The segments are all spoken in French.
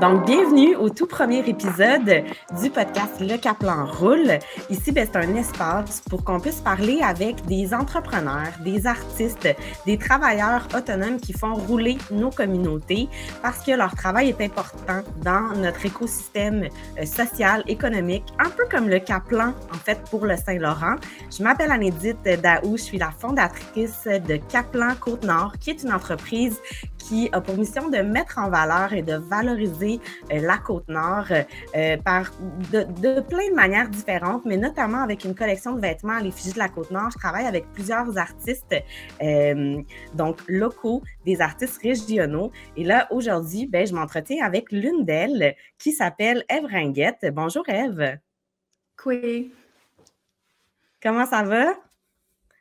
Donc, bienvenue au tout premier épisode du podcast Le Caplan Roule. Ici, ben, c'est un espace pour qu'on puisse parler avec des entrepreneurs, des artistes, des travailleurs autonomes qui font rouler nos communautés parce que leur travail est important dans notre écosystème euh, social, économique, un peu comme le Caplan, en fait, pour le Saint-Laurent. Je m'appelle Anédite Daou, je suis la fondatrice de Caplan Côte-Nord, qui est une entreprise qui a pour mission de mettre en valeur et de valoriser euh, la côte nord euh, euh, par de, plein de manières différentes, mais notamment avec une collection de vêtements à l'effigie de la côte nord. Je travaille avec plusieurs artistes, donc locaux, des artistes régionaux. Et là, aujourd'hui, ben, je m'entretiens avec l'une d'elles qui s'appelle Eve Ringuette. Bonjour Eve. Oui. Comment ça va?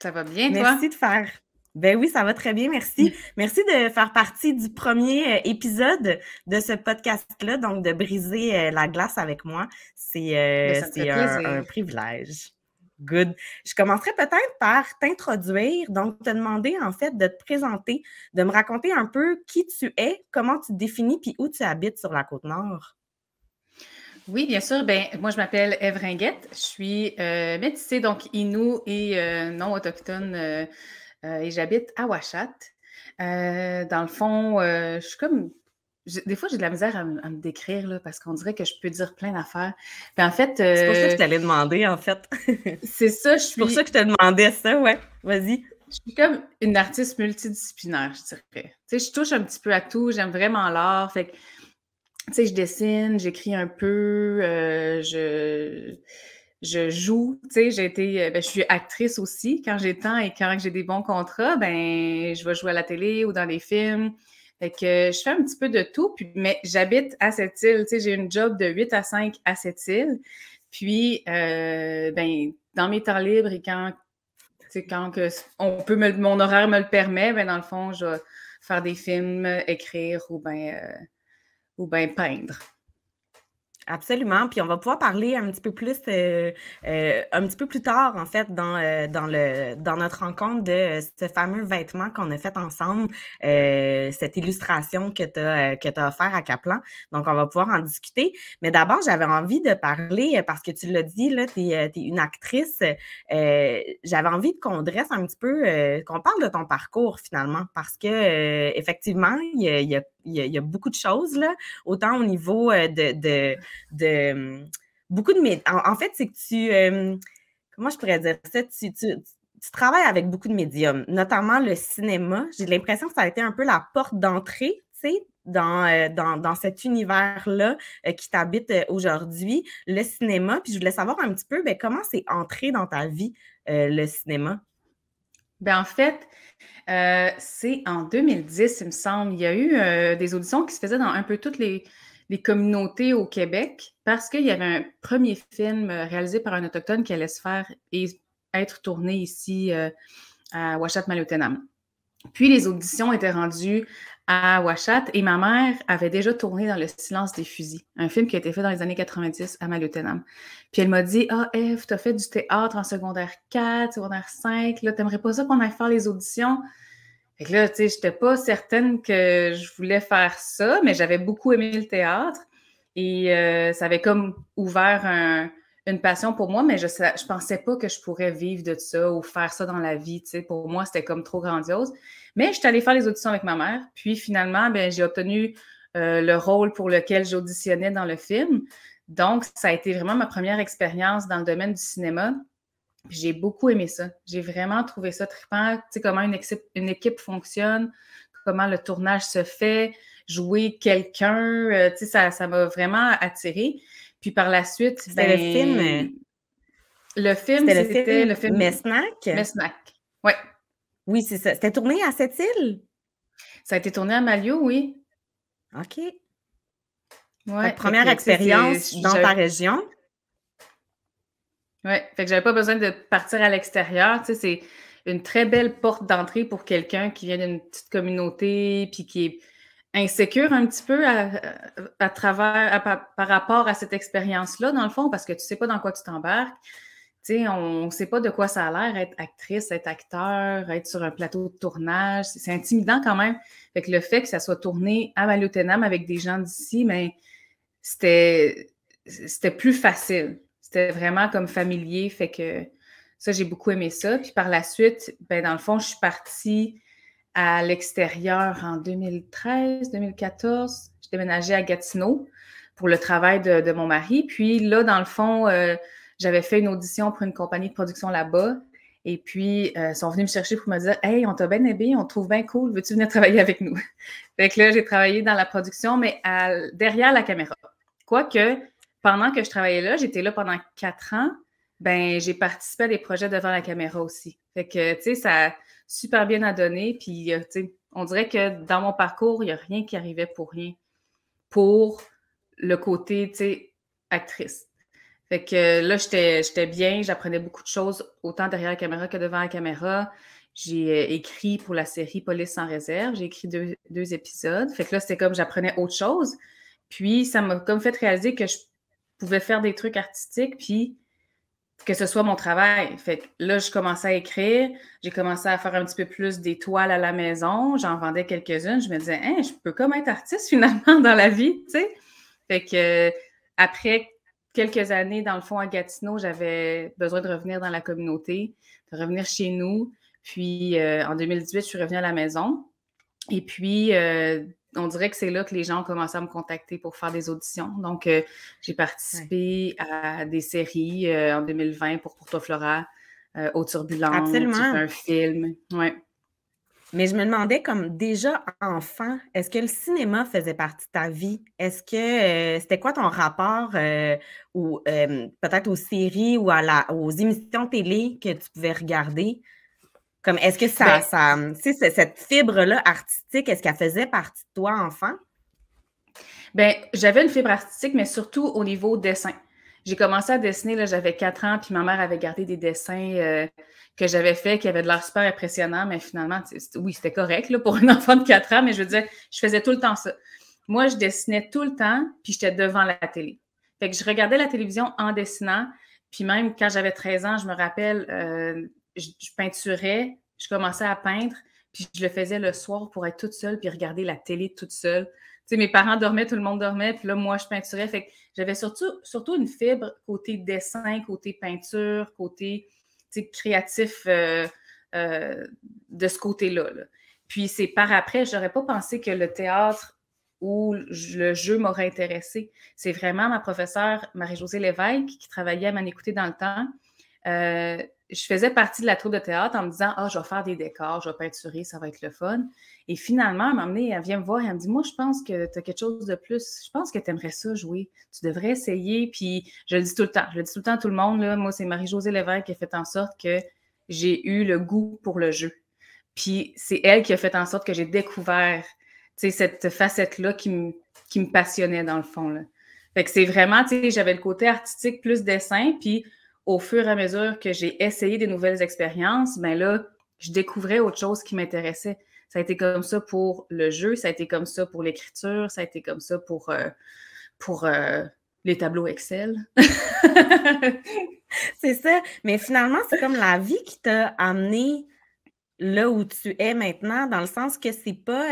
Ça va bien, toi? Merci de faire ben oui, ça va très bien, merci. Merci de faire partie du premier euh, épisode de ce podcast-là, donc de briser euh, la glace avec moi. C'est euh, ben, un, privilège. Good. Je commencerai peut-être par t'introduire, donc te demander en fait de te présenter, de me raconter un peu qui tu es, comment tu te définis, puis où tu habites sur la côte nord. Oui, bien sûr. Ben, moi, je m'appelle Eve Ringuette. Je suis euh, métissée, donc Inou et non autochtone euh, et j'habite à Washat. Euh, dans le fond, euh, je suis comme des fois, j'ai de la misère à, me décrire là, parce qu'on dirait que je peux dire plein d'affaires. mais en fait. c'est pour ça que je t'allais demander, en fait. c'est ça, je suis. C'est pour ça que je te demandais ça, ouais. Vas-y. Je suis comme une artiste multidisciplinaire, je dirais. Tu sais, je touche un petit peu à tout, j'aime vraiment l'art. Fait que, tu sais, je dessine, j'écris un peu, je je joue, tu sais, j'ai été, euh, ben, je suis actrice aussi. Quand j'ai le temps et quand j'ai des bons contrats, ben, je vais jouer à la télé ou dans des films. Fait que euh, je fais un petit peu de tout, puis, mais j'habite à cette île, tu sais, j'ai une job de 8 à 5 à cette île. Puis, euh, ben, dans mes temps libres et quand, quand que on peut mon horaire me le permet, ben, dans le fond, je vais faire des films, écrire ou ben, ou ben peindre. Absolument. Puis on va pouvoir parler un petit peu plus, euh, euh, un petit peu plus tard, en fait, dans, euh, dans, le, dans notre rencontre de ce fameux vêtement qu'on a fait ensemble, cette illustration que tu as, que as offert à Kaplan. Donc, on va pouvoir en discuter. Mais d'abord, j'avais envie de parler, parce que tu l'as dit, là, tu es, une actrice. j'avais envie qu'on dresse un petit peu, qu'on parle de ton parcours finalement, parce que effectivement, il y a, il y a il y, a beaucoup de choses, là, autant au niveau euh, de, hum, beaucoup de médias. En, fait, c'est que tu. Hum, comment je pourrais dire ça? Tu, travailles avec beaucoup de médiums, notamment le cinéma. J'ai l'impression que ça a été un peu la porte d'entrée, tu sais, dans, euh, dans, cet univers-là euh, qui t'habite aujourd'hui, le cinéma. Puis je voulais savoir un petit peu, ben, comment c'est entré dans ta vie, le cinéma? Ben, en fait, euh, c'est en 2010, il me semble. Il y a eu euh, des auditions qui se faisaient dans un peu toutes les, les communautés au Québec parce qu'il y avait un premier film euh, réalisé par un autochtone qui allait se faire et être tourné ici à Ouachat-Maloutenam. Puis les auditions étaient rendues à Ouachat et ma mère avait déjà tourné dans Le silence des fusils, un film qui a été fait dans les années 90 à Maluthénam. Puis elle m'a dit Ah, oh, tu t'as fait du théâtre en secondaire 4, secondaire 5, là, t'aimerais pas ça qu'on aille faire les auditions? Fait que là, tu sais, j'étais pas certaine que je voulais faire ça, mais j'avais beaucoup aimé le théâtre et euh, ça avait comme ouvert un, une passion pour moi, mais je ne pensais pas que je pourrais vivre de ça ou faire ça dans la vie. Pour moi, c'était comme trop grandiose. Mais je suis allée faire les auditions avec ma mère. Puis finalement, ben, j'ai obtenu euh, le rôle pour lequel j'auditionnais dans le film. Donc, ça a été vraiment ma première expérience dans le domaine du cinéma. J'ai beaucoup aimé ça. J'ai vraiment trouvé ça trippant, tu sais, comment une équipe, fonctionne, comment le tournage se fait, jouer quelqu'un, euh, tu sais, ça m'a vraiment attirée. Puis par la suite, c'était le ben, film. Euh, le film, c'était le film Messnac. Messnac. Oui. Oui, c'est ça. C'était tourné à cette île? Ça a été tourné à Malio, oui. OK. Ouais, première expérience dans ta région. Oui, fait que j'avais pas besoin de partir à l'extérieur. Tu sais, c'est une très belle porte d'entrée pour quelqu'un qui vient d'une petite communauté puis qui est insécure un petit peu à, travers, par rapport à cette expérience-là, dans le fond, parce que tu sais pas dans quoi tu t'embarques. Tu sais, on ne sait pas de quoi ça a l'air, être actrice, être acteur, être sur un plateau de tournage. C'est intimidant quand même. Fait que le fait que ça soit tourné à Maluténam avec des gens d'ici, mais c'était, c'était plus facile. C'était vraiment comme familier. Fait que ça, j'ai beaucoup aimé ça. Puis par la suite, ben, dans le fond, je suis partie à l'extérieur en 2013-2014. Je déménagé à Gatineau pour le travail de, mon mari. Puis là, dans le fond, euh, j'avais fait une audition pour une compagnie de production là-bas. Et puis, euh, ils sont venus me chercher pour me dire Hey, on t'a bien aimé, on te trouve bien cool, veux-tu venir travailler avec nous? fait que là, j'ai travaillé dans la production, mais derrière la caméra. Quoique, pendant que je travaillais là, j'étais là pendant quatre ans, ben j'ai participé à des projets devant la caméra aussi. Fait que, tu sais, ça super bien à donner. Puis, euh, on dirait que dans mon parcours, il n'y a rien qui arrivait pour rien. Pour le côté, actrice. Fait que euh, là, j'étais bien, j'apprenais beaucoup de choses, autant derrière la caméra que devant la caméra. J'ai euh, écrit pour la série Police sans réserve, j'ai écrit deux, deux, épisodes. Fait que là, c'était comme j'apprenais autre chose. Puis ça m'a comme fait réaliser que je pouvais faire des trucs artistiques, puis que ce soit mon travail. Fait que là, je commençais à écrire, j'ai commencé à faire un petit peu plus d'étoiles à la maison, j'en vendais quelques-unes, je me disais, hein je peux comme être artiste finalement dans la vie, tu sais. Fait que après quelques années, dans le fond, à Gatineau, j'avais besoin de revenir dans la communauté, de revenir chez nous. Puis euh, en 2018, je suis revenue à la maison. Et puis, euh, on dirait que c'est là que les gens ont commencé à me contacter pour faire des auditions. Donc, euh, j'ai participé à des séries euh, en 2020 pour Pour Flora, Autour Au Turbulent. un film. Ouais. Mais je me demandais, comme déjà enfant, est-ce que le cinéma faisait partie de ta vie? Est-ce que euh, c'était quoi ton rapport ou peut-être aux séries ou à la, aux émissions télé que tu pouvais regarder? Comme est-ce que ça, ben, cette fibre-là artistique, est-ce qu'elle faisait partie de toi enfant? Ben, j'avais une fibre artistique, mais surtout au niveau dessin. J'ai commencé à dessiner, là, j'avais 4 ans, puis ma mère avait gardé des dessins euh, que j'avais faits qui avaient de l'air super impressionnant, mais finalement, oui, c'était correct pour un enfant de 4 ans, mais je veux dire, je faisais tout le temps ça. Moi, je dessinais tout le temps, puis j'étais devant la télé. Fait que je regardais la télévision en dessinant, puis même quand j'avais 13 ans, je me rappelle, euh, je, peinturais, je commençais à peindre, puis je le faisais le soir pour être toute seule, puis regarder la télé toute seule. Tu sais, mes parents dormaient, tout le monde dormait, puis là, moi, je peinturais. Fait que j'avais surtout, surtout une fibre côté dessin, côté peinture, côté créatif euh, euh, de ce côté-là. Puis c'est par après, je n'aurais pas pensé que le théâtre ou le jeu m'aurait intéressé. C'est vraiment ma professeure, Marie-Josée Lévesque, qui travaillait à m'en écouter dans le temps, euh, je faisais partie de la troupe de théâtre en me disant Ah, je vais faire des décors, je vais peinturer, ça va être le fun. Et finalement, elle m'a elle vient me voir et elle me dit Moi, je pense que tu as quelque chose de plus. Je pense que tu aimerais ça jouer. Tu devrais essayer. Puis je le dis tout le temps, je le dis tout le temps à tout le monde. Là, moi, c'est Marie-Josée Lévesque qui a fait en sorte que j'ai eu le goût pour le jeu. Puis c'est elle qui a fait en sorte que j'ai découvert cette facette-là qui me, qui me passionnait dans le fond. Là. Fait que c'est vraiment, tu sais, j'avais le côté artistique plus dessin, puis au fur et à mesure que j'ai essayé des nouvelles expériences, ben là, je découvrais autre chose qui m'intéressait. Ça a été comme ça pour le jeu, ça a été comme ça pour l'écriture, ça a été comme ça pour, euh, pour euh, les tableaux Excel. c'est ça. Mais finalement, c'est comme la vie qui t'a amené là où tu es maintenant, dans le sens que c'est pas,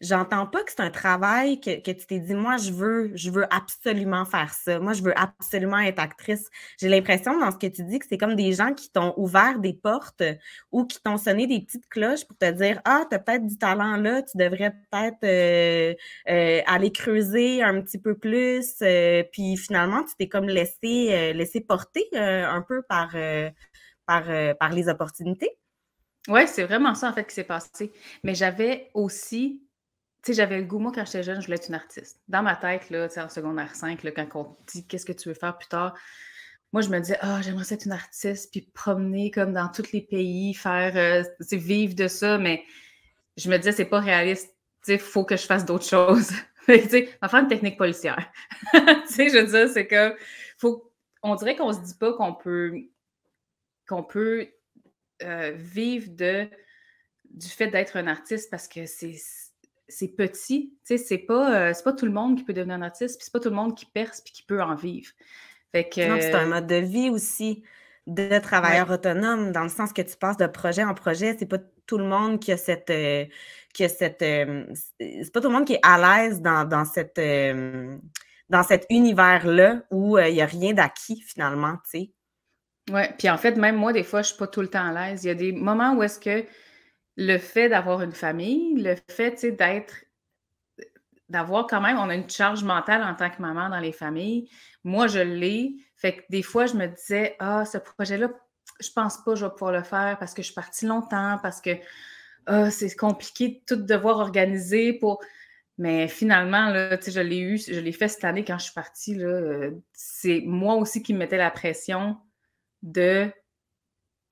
j'entends pas que c'est un travail que, tu t'es dit, moi, je veux, je veux absolument faire ça. Moi, je veux absolument être actrice. J'ai l'impression dans ce que tu dis que c'est comme des gens qui t'ont ouvert des portes ou qui t'ont sonné des petites cloches pour te dire, ah, tu as peut-être du talent là, tu devrais peut-être euh, euh, aller creuser un petit peu plus. Euh, puis finalement, tu t'es comme laissé, laissé porter un peu par, par, par les opportunités. Oui, c'est vraiment ça, en fait, qui s'est passé. Mais j'avais aussi, tu sais, j'avais le goût, moi, quand j'étais jeune, je voulais être une artiste. Dans ma tête, là, tu sais, en secondaire 5, quand on dit qu'est-ce que tu veux faire plus tard, moi, je me disais, ah, j'aimerais être une artiste, puis promener comme dans tous les pays, faire, c'est euh, vivre de ça, mais je me disais, c'est pas réaliste, tu sais, il faut que je fasse d'autres choses. tu sais, une technique policière. tu sais, je veux dire, c'est comme, faut, on dirait qu'on se dit pas qu'on peut, qu'on peut euh, vivre de, du fait d'être un artiste parce que c'est petit. Tu sais, c'est pas, euh, pas tout le monde qui peut devenir un artiste, puis c'est pas tout le monde qui perce puis qui peut en vivre. c'est un mode de vie aussi de travailleur autonome, dans le sens que tu passes de projet en projet. C'est pas tout le monde qui a cette. Euh, cette c'est pas tout le monde qui est à l'aise dans, cette. dans cet univers-là où il n'y a rien d'acquis finalement, tu sais. Oui, puis en fait, même moi, des fois, je ne suis pas tout le temps à l'aise. Il y a des moments où est-ce que le fait d'avoir une famille, le fait d'être d'avoir quand même, on a une charge mentale en tant que maman dans les familles. Moi, je l'ai. Fait que des fois, je me disais, ah, ce projet-là, je ne pense pas que je vais pouvoir le faire parce que je suis partie longtemps, parce que ah, c'est compliqué de tout devoir organiser pour. Mais finalement, là, je l'ai eu, je l'ai fait cette année quand je suis partie. Euh, c'est moi aussi qui me mettais la pression de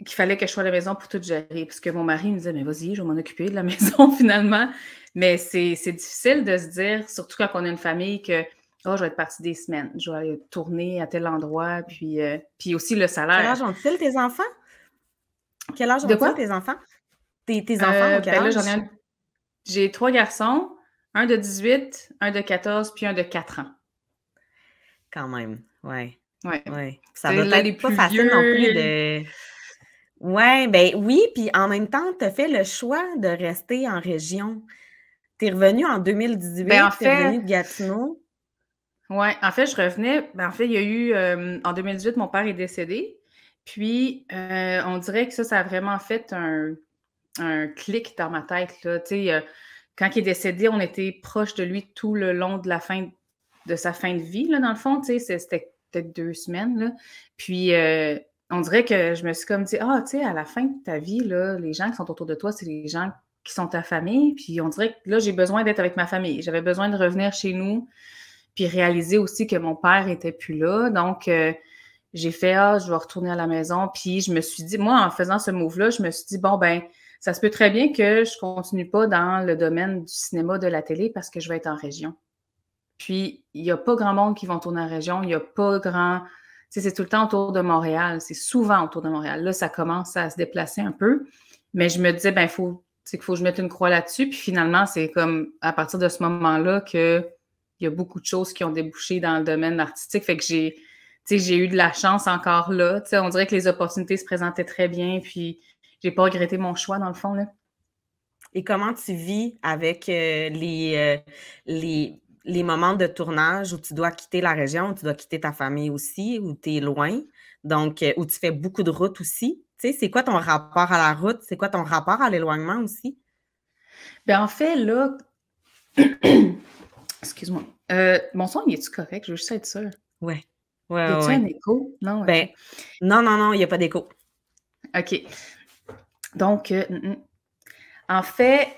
qu'il fallait que je sois à la maison pour tout gérer. Parce que mon mari me disait, mais vas-y, je vais m'en occuper de la maison finalement. Mais c'est difficile de se dire, surtout quand on a une famille, que oh, je vais être partie des semaines, je vais tourner à tel endroit, puis, euh, puis aussi le salaire. Quel âge ont-ils tes enfants? Quel âge ont-ils tes enfants? Tes, tes euh, enfants ont ben quel âge? J'ai trois garçons, un de 18, un de 14, puis un de 4 ans. Quand même, ouais. Oui. ouais. Ça doit être pas facile non plus de. Ouais, ben oui, puis en même temps, tu as fait le choix de rester en région. Tu es revenu en 2018, ben en de Gatineau. Oui, en fait, je revenais. Ben, en fait, il y a eu. en 2018, mon père est décédé. Puis, euh, on dirait que ça, ça a vraiment fait un, un clic dans ma tête. Là. Euh, quand il est décédé, on était proche de lui tout le long de la fin de sa fin de vie, là, dans le fond. C'était peut-être deux semaines. Là. Puis euh, on dirait que je me suis comme dit, ah, tu sais, à la fin de ta vie, les gens qui sont autour de toi, c'est les gens qui sont ta famille. Puis on dirait que là, j'ai besoin d'être avec ma famille. J'avais besoin de revenir chez nous, puis réaliser aussi que mon père était plus là. Donc, euh, j'ai fait, ah, je vais retourner à la maison. Puis je me suis dit, moi, en faisant ce move-là, je me suis dit, bon, ben, ça se peut très bien que je continue pas dans le domaine du cinéma, de la télé, parce que je vais être en région. Puis, il n'y a pas grand monde qui vont tourner en région. Il n'y a pas grand. Tu sais, c'est tout le temps autour de Montréal. C'est souvent autour de Montréal. Là, ça commence à se déplacer un peu. Mais je me disais, ben, faut, qu'il faut que je mette une croix là-dessus. Puis finalement, c'est comme à partir de ce moment-là qu'il y a beaucoup de choses qui ont débouché dans le domaine artistique. Fait que j'ai, j'ai eu de la chance encore là. Tu sais, on dirait que les opportunités se présentaient très bien. Puis j'ai pas regretté mon choix, dans le fond, là. Et comment tu vis avec euh, les euh, les moments de tournage où tu dois quitter la région, où tu dois quitter ta famille aussi, où tu es loin, donc euh, où tu fais beaucoup de routes aussi. Tu sais, c'est quoi ton rapport à la route? C'est quoi ton rapport à l'éloignement aussi? Bien, en fait, là, excuse-moi, euh, mon son, il est-tu correct? Je veux juste être sûre. Ouais. ouais, ouais, un écho? Non, ben, non, non, non, il n'y a pas d'écho. OK. Donc, euh, mm, mm. en fait,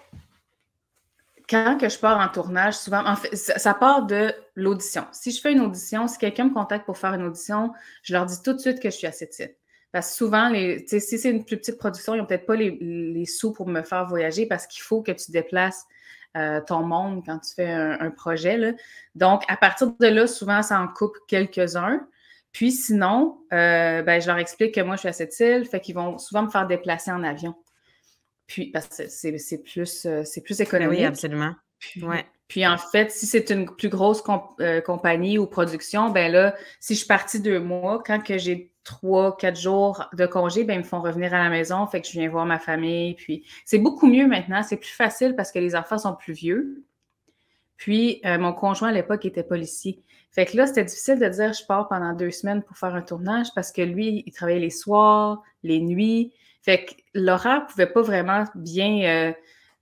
quand que je pars en tournage, souvent, en fait, ça part de l'audition. Si je fais une audition, si quelqu'un me contacte pour faire une audition, je leur dis tout de suite que je suis île Parce que souvent, les, si c'est une plus petite production, ils n'ont peut-être pas les, sous pour me faire voyager parce qu'il faut que tu déplaces euh, ton monde quand tu fais un, projet. Donc, à partir de là, souvent, ça en coupe quelques-uns. Puis sinon, euh, ben, je leur explique que moi, je suis à cette île, fait qu'ils vont souvent me faire déplacer en avion. Puis, parce que c'est plus, c'est plus euh, ben économique. Oui, absolument. Puis, en fait, si c'est une plus grosse euh, compagnie ou production, ben là, si je suis partie deux mois, quand que j'ai trois, quatre jours de congé, ben ils me font revenir à la maison, fait que je viens voir ma famille. Puis c'est beaucoup mieux maintenant, c'est plus facile parce que les enfants sont plus vieux. Puis euh, mon conjoint à l'époque était policier. Fait que là, c'était difficile de dire je pars pendant deux semaines pour faire un tournage parce que lui, il travaillait les soirs, les nuits. Fait que Laurent pouvait pas vraiment bien euh,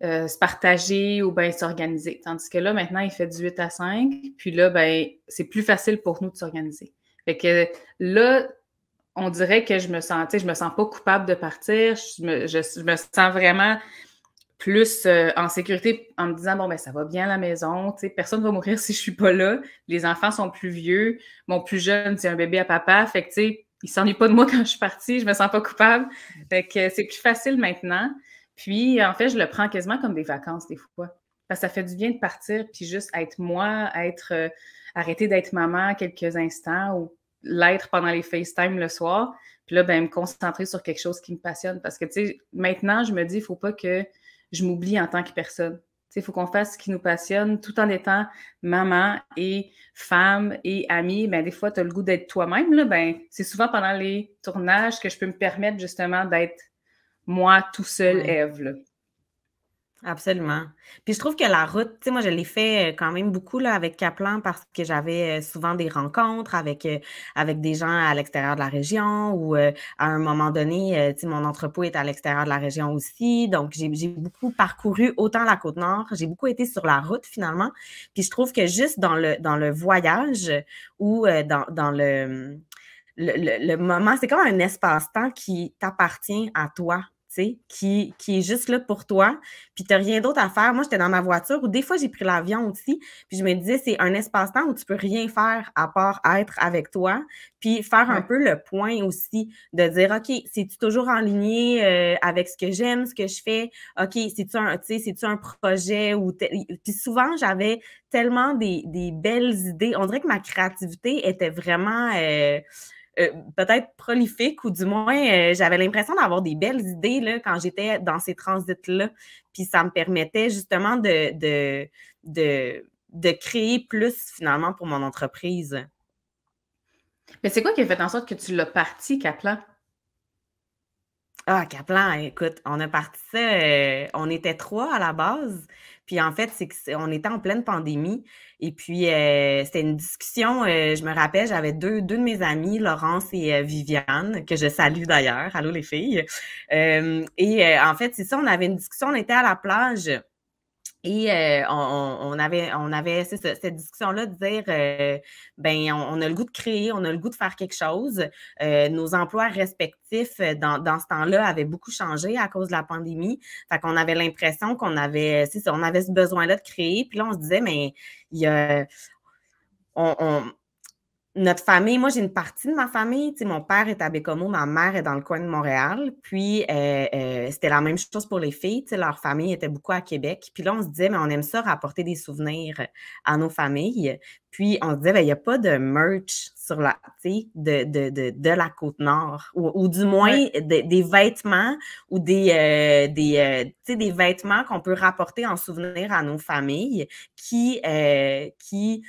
euh, se partager ou bien s'organiser. Tandis que là, maintenant, il fait du 8 à 5, puis là, ben, c'est plus facile pour nous de s'organiser. Fait que là, on dirait que je me sens, tu sais, je me sens pas coupable de partir, je me, sens vraiment plus euh, en sécurité en me disant bon ben ça va bien la maison, tu sais personne va mourir si je suis pas là, les enfants sont plus vieux, mon plus jeune c'est un bébé à papa, fait que tu sais il s'en s'ennuie pas de moi quand je suis partie, je me sens pas coupable. Fait que c'est plus facile maintenant. Puis, en fait, je le prends quasiment comme des vacances des fois. Parce que ça fait du bien de partir, puis juste être moi, être euh, arrêter d'être maman quelques instants ou l'être pendant les FaceTime le soir. Puis là, ben, me concentrer sur quelque chose qui me passionne. Parce que, tu sais, maintenant, je me dis, il faut pas que je m'oublie en tant que personne. Il faut qu'on fasse ce qui nous passionne tout en étant maman et femme et amie. mais ben, des fois, tu as le goût d'être toi-même. Ben, c'est souvent pendant les tournages que je peux me permettre justement d'être moi tout seul, Eve. Absolument. Puis je trouve que la route, tu sais, moi, je l'ai fait euh, quand même beaucoup là, avec Kaplan parce que j'avais euh, souvent des rencontres avec, euh, avec des gens à l'extérieur de la région ou à un moment donné, tu sais, mon entrepôt est à l'extérieur de la région aussi. Donc, j'ai beaucoup parcouru autant la Côte-Nord, j'ai beaucoup été sur la route finalement. Puis je trouve que juste dans le, dans le voyage ou dans, dans le, le, le moment, c'est comme un espace-temps qui t'appartient à toi qui, qui est juste là pour toi, puis tu n'as rien d'autre à faire. Moi, j'étais dans ma voiture, ou des fois, j'ai pris l'avion aussi, puis je me disais, c'est un espace-temps où tu peux rien faire à part être avec toi, puis faire un peu le point aussi de dire, OK, si tu toujours en ligne euh, avec ce que j'aime, ce que je fais? OK, si tu un, tu un projet? Ou puis souvent, j'avais tellement des, belles idées. On dirait que ma créativité était vraiment... Euh, euh, peut-être prolifique ou du moins euh, j'avais l'impression d'avoir des belles idées là, quand j'étais dans ces transits-là. Puis ça me permettait justement de, de, de, créer plus finalement pour mon entreprise. Mais c'est quoi qui a fait en sorte que tu l'as parti, Kaplan? Ah, Kaplan, écoute, on a parti ça, euh, on était trois à la base. Puis en fait, c'est qu'on était en pleine pandémie. Et puis, euh, c'était une discussion, euh, je me rappelle, j'avais deux, deux de mes amis, Laurence et Viviane, que je salue d'ailleurs. Allô les filles. et en fait, c'est ça, on avait une discussion, on était à la plage. Et euh, on, avait, on avait cette discussion-là de dire, euh, ben, on, a le goût de créer, on a le goût de faire quelque chose. Euh, nos emplois respectifs dans, dans ce temps-là avaient beaucoup changé à cause de la pandémie. Fait qu'on avait l'impression qu'on avait, ça, on avait ce besoin-là de créer. Puis là, on se disait, mais il y a, on notre famille, moi j'ai une partie de ma famille, tu sais, mon père est à Bécomo, ma mère est dans le coin de Montréal, puis euh, euh, c'était la même chose pour les filles, tu sais, leur famille était beaucoup à Québec, puis là on se disait, mais on aime ça rapporter des souvenirs à nos familles, puis on se disait, ben, il n'y a pas de merch sur la, tu sais, de, de, de, de, la Côte-Nord, ou, ou, du moins des, des vêtements ou des, euh, des, euh, des vêtements qu'on peut rapporter en souvenir à nos familles qui, qui,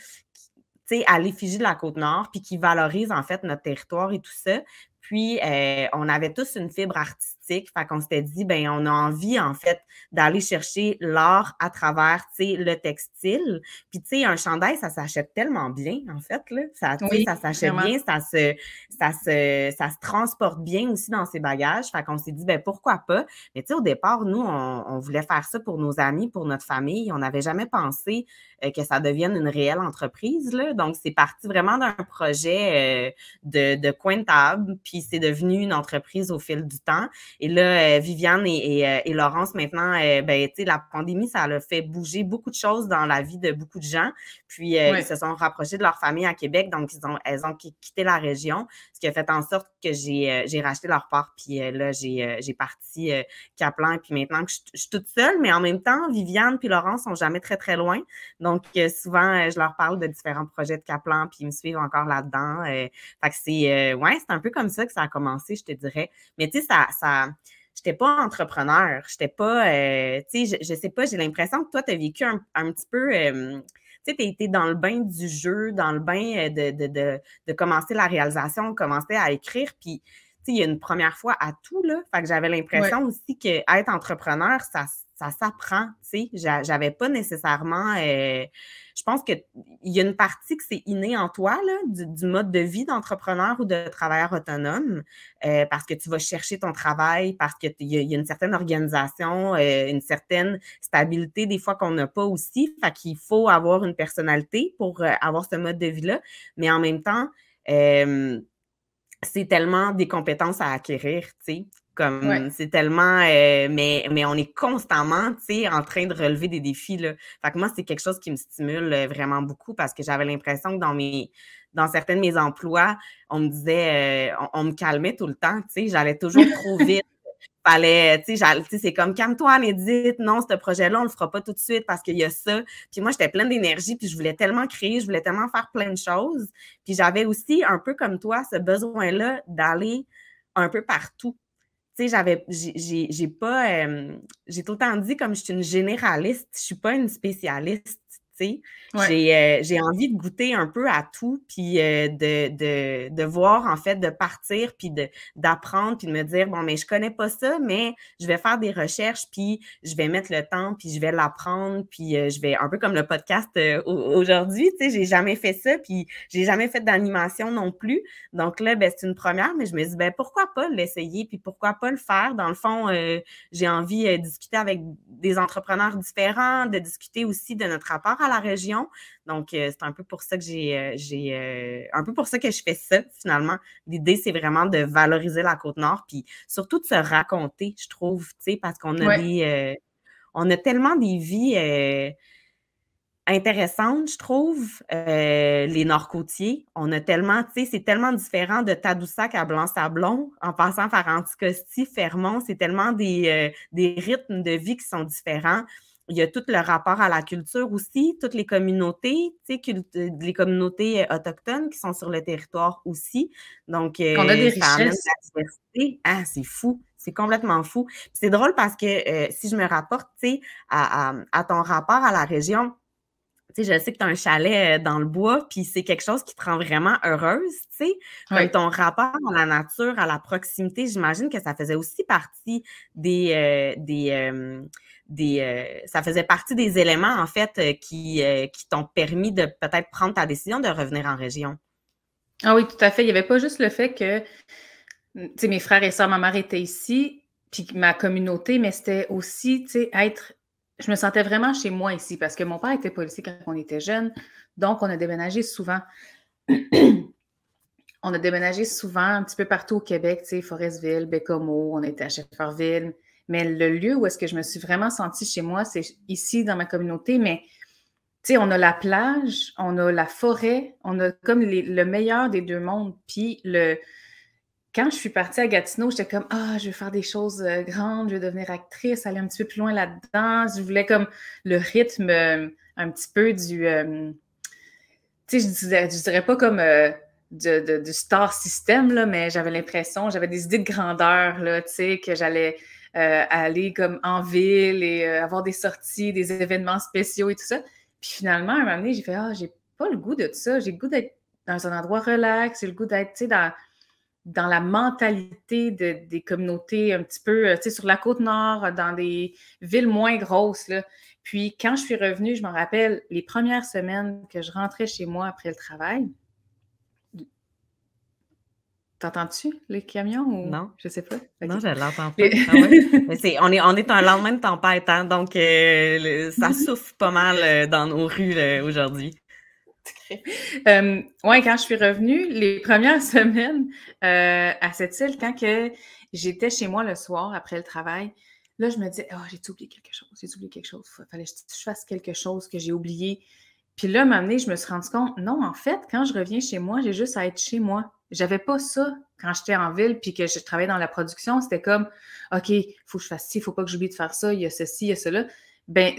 à l'effigie de la Côte-Nord, puis qui valorise en fait notre territoire et tout ça. Puis, euh, on avait tous une fibre artistique fait qu'on s'était dit, ben on a envie, en fait, d'aller chercher l'art à travers, tu sais, le textile. Puis, tu sais, un chandail, ça s'achète tellement bien, en fait, là. Ça, ça s'achète bien, ça se, transporte bien aussi dans ses bagages. Fait qu'on s'est dit, ben pourquoi pas? Mais tu sais, au départ, nous, on, voulait faire ça pour nos amis, pour notre famille. On n'avait jamais pensé euh, que ça devienne une réelle entreprise, là. Donc, c'est parti vraiment d'un projet euh, de, de coin de table, puis c'est devenu une entreprise au fil du temps. Et là, euh, Viviane euh, et, Laurence, maintenant, euh, ben, la pandémie, ça a fait bouger beaucoup de choses dans la vie de beaucoup de gens. Puis, ils se sont rapprochés de leur famille à Québec, donc ils ont, elles ont quitté la région, ce qui a fait en sorte que euh, j'ai racheté leur part. Puis euh, là, j'ai euh, parti Caplan. Puis maintenant, que je suis toute seule. Mais en même temps, Viviane puis Laurent sont jamais très, très loin. Donc, souvent, je leur parle de différents projets de Kaplan, Puis ils me suivent encore là-dedans. fait que c'est ouais, un peu comme ça que ça a commencé, je te dirais. Mais tu sais, ça, ça j'étais pas entrepreneur, je j'étais pas, tu sais, je, ne sais pas, j'ai l'impression que toi, tu as vécu un, petit peu, tu sais, tu dans le bain du jeu, dans le bain euh, de, de, de, de commencer la réalisation, commencer à écrire, puis il y a une première fois à tout, là. Fait que j'avais l'impression aussi que être entrepreneur, ça, ça s'apprend, tu sais. J'avais pas nécessairement. Euh, je pense qu'il y a une partie que c'est inné en toi, là, du, mode de vie d'entrepreneur ou de travailleur autonome, euh, parce que tu vas chercher ton travail, parce qu'il y, a une certaine organisation, euh, une certaine stabilité, des fois qu'on n'a pas aussi. Fait qu'il faut avoir une personnalité pour avoir ce mode de vie-là. Mais en même temps, c'est tellement des compétences à acquérir, tu sais. Comme c'est tellement. Euh, mais, mais on est constamment tu sais, en train de relever des défis. Là. Fait que moi, c'est quelque chose qui me stimule euh, vraiment beaucoup parce que j'avais l'impression que dans mes dans certains de mes emplois, on me disait euh, on, me calmait tout le temps, tu sais. j'allais toujours trop vite. Fallait, tu sais, c'est comme calme-toi, Nédite, non, ce projet-là, on le fera pas tout de suite parce qu'il y a ça. Puis moi, j'étais pleine d'énergie, puis je voulais tellement créer, je voulais tellement faire plein de choses. Puis j'avais aussi, un peu comme toi, ce besoin-là d'aller un peu partout tu sais, j'avais, j'ai, j'ai pas, j'ai tout le temps dit comme je suis une généraliste, je suis pas une spécialiste, euh, j'ai envie de goûter un peu à tout, puis euh, de, voir, en fait, de partir, puis d'apprendre, puis de me dire, bon, mais je connais pas ça, mais je vais faire des recherches, puis je vais mettre le temps, puis je vais l'apprendre, puis euh, je vais, un peu comme le podcast aujourd'hui, tu sais, j'ai jamais fait ça, puis j'ai jamais fait d'animation non plus. Donc là, ben, c'est une première, mais je me dis, ben, pourquoi pas l'essayer, puis pourquoi pas le faire? Dans le fond, j'ai envie de discuter avec des entrepreneurs différents, de discuter aussi de notre rapport à la la région. Donc, euh, c'est un peu pour ça que j'ai, euh, j'ai euh, un peu pour ça que je fais ça, finalement. L'idée, c'est vraiment de valoriser la Côte-Nord, puis surtout de se raconter, je trouve, tu sais, parce qu'on a des, on a tellement des vies intéressantes, je trouve, les Nord-Côtiers. On a tellement, tu sais, c'est tellement différent de Tadoussac à Blanc-Sablon, en passant par Anticosti, Fermont. C'est tellement des, des rythmes de vie qui sont différents il y a tout le rapport à la culture aussi, toutes les communautés, tu sais, euh, les communautés euh, autochtones qui sont sur le territoire aussi. Donc, euh, on a des richesses. Ah, c'est fou. C'est complètement fou. C'est drôle parce que si je me rapporte, tu sais, à, à ton rapport à la région, sais, je sais que tu as un chalet euh, dans le bois, puis c'est quelque chose qui te rend vraiment heureuse, tu sais. Ton rapport à la nature, à la proximité, j'imagine que ça faisait aussi partie des... Euh, des, euh, ça faisait partie des éléments, en fait, qui, qui t'ont permis de peut-être prendre ta décision de revenir en région. Ah oui, tout à fait. Il n'y avait pas juste le fait que, tu sais, mes frères et sœurs, ma mère étaient ici, puis ma communauté, mais c'était aussi, tu sais, être je me sentais vraiment chez moi ici parce que mon père était policier quand on était jeune, donc on a déménagé souvent. on a déménagé souvent un petit peu partout au Québec, tu sais, Forestville, Bécomo, on était à Shefferville. Mais le lieu où est-ce que je me suis vraiment sentie chez moi, c'est ici dans ma communauté, mais tu sais, on a la plage, on a la forêt, on a comme le meilleur des deux mondes. Puis le, quand je suis partie à Gatineau, j'étais comme Ah, je veux faire des choses euh, grandes, je veux devenir actrice, aller un petit peu plus loin là-dedans. Je voulais comme le rythme euh, un petit peu du. Euh, tu sais, je dirais, pas comme du star system, là, mais j'avais l'impression, j'avais des idées de grandeur, là, tu sais, que j'allais. aller comme en ville et avoir des sorties, des événements spéciaux et tout ça. Puis finalement, à un moment donné, j'ai fait Ah, j'ai pas le goût de ça. J'ai le goût d'être dans un endroit relax, j'ai le goût d'être, tu sais, dans, dans la mentalité des communautés un petit peu, euh, tu sais, sur la côte nord, euh, dans des villes moins grosses. Puis quand je suis revenue, je m'en rappelle les premières semaines que je rentrais chez moi après le travail. T'entends-tu les camions ou... Non. Je sais pas. Non, je l'entends pas. Ah Mais on, est, on est un lendemain de tempête, hein, donc euh, ça souffle pas mal dans nos rues aujourd'hui. Euh, oui, quand je suis revenue, les premières semaines euh, à cette île, quand j'étais chez moi le soir après le travail, là, je me disais, oh, ah, j'ai oublié quelque chose, j'ai oublié quelque chose, il fallait que je fasse quelque chose que j'ai oublié. Puis là, m'amener, je me suis rendue compte, non, en fait, quand je reviens chez moi, j'ai juste à être chez moi. J'avais pas ça quand j'étais en ville puis que je travaillais dans la production. C'était comme, OK, il faut que je fasse ci, il ne faut pas que j'oublie de faire ça, il y a ceci, il y a cela. Ben,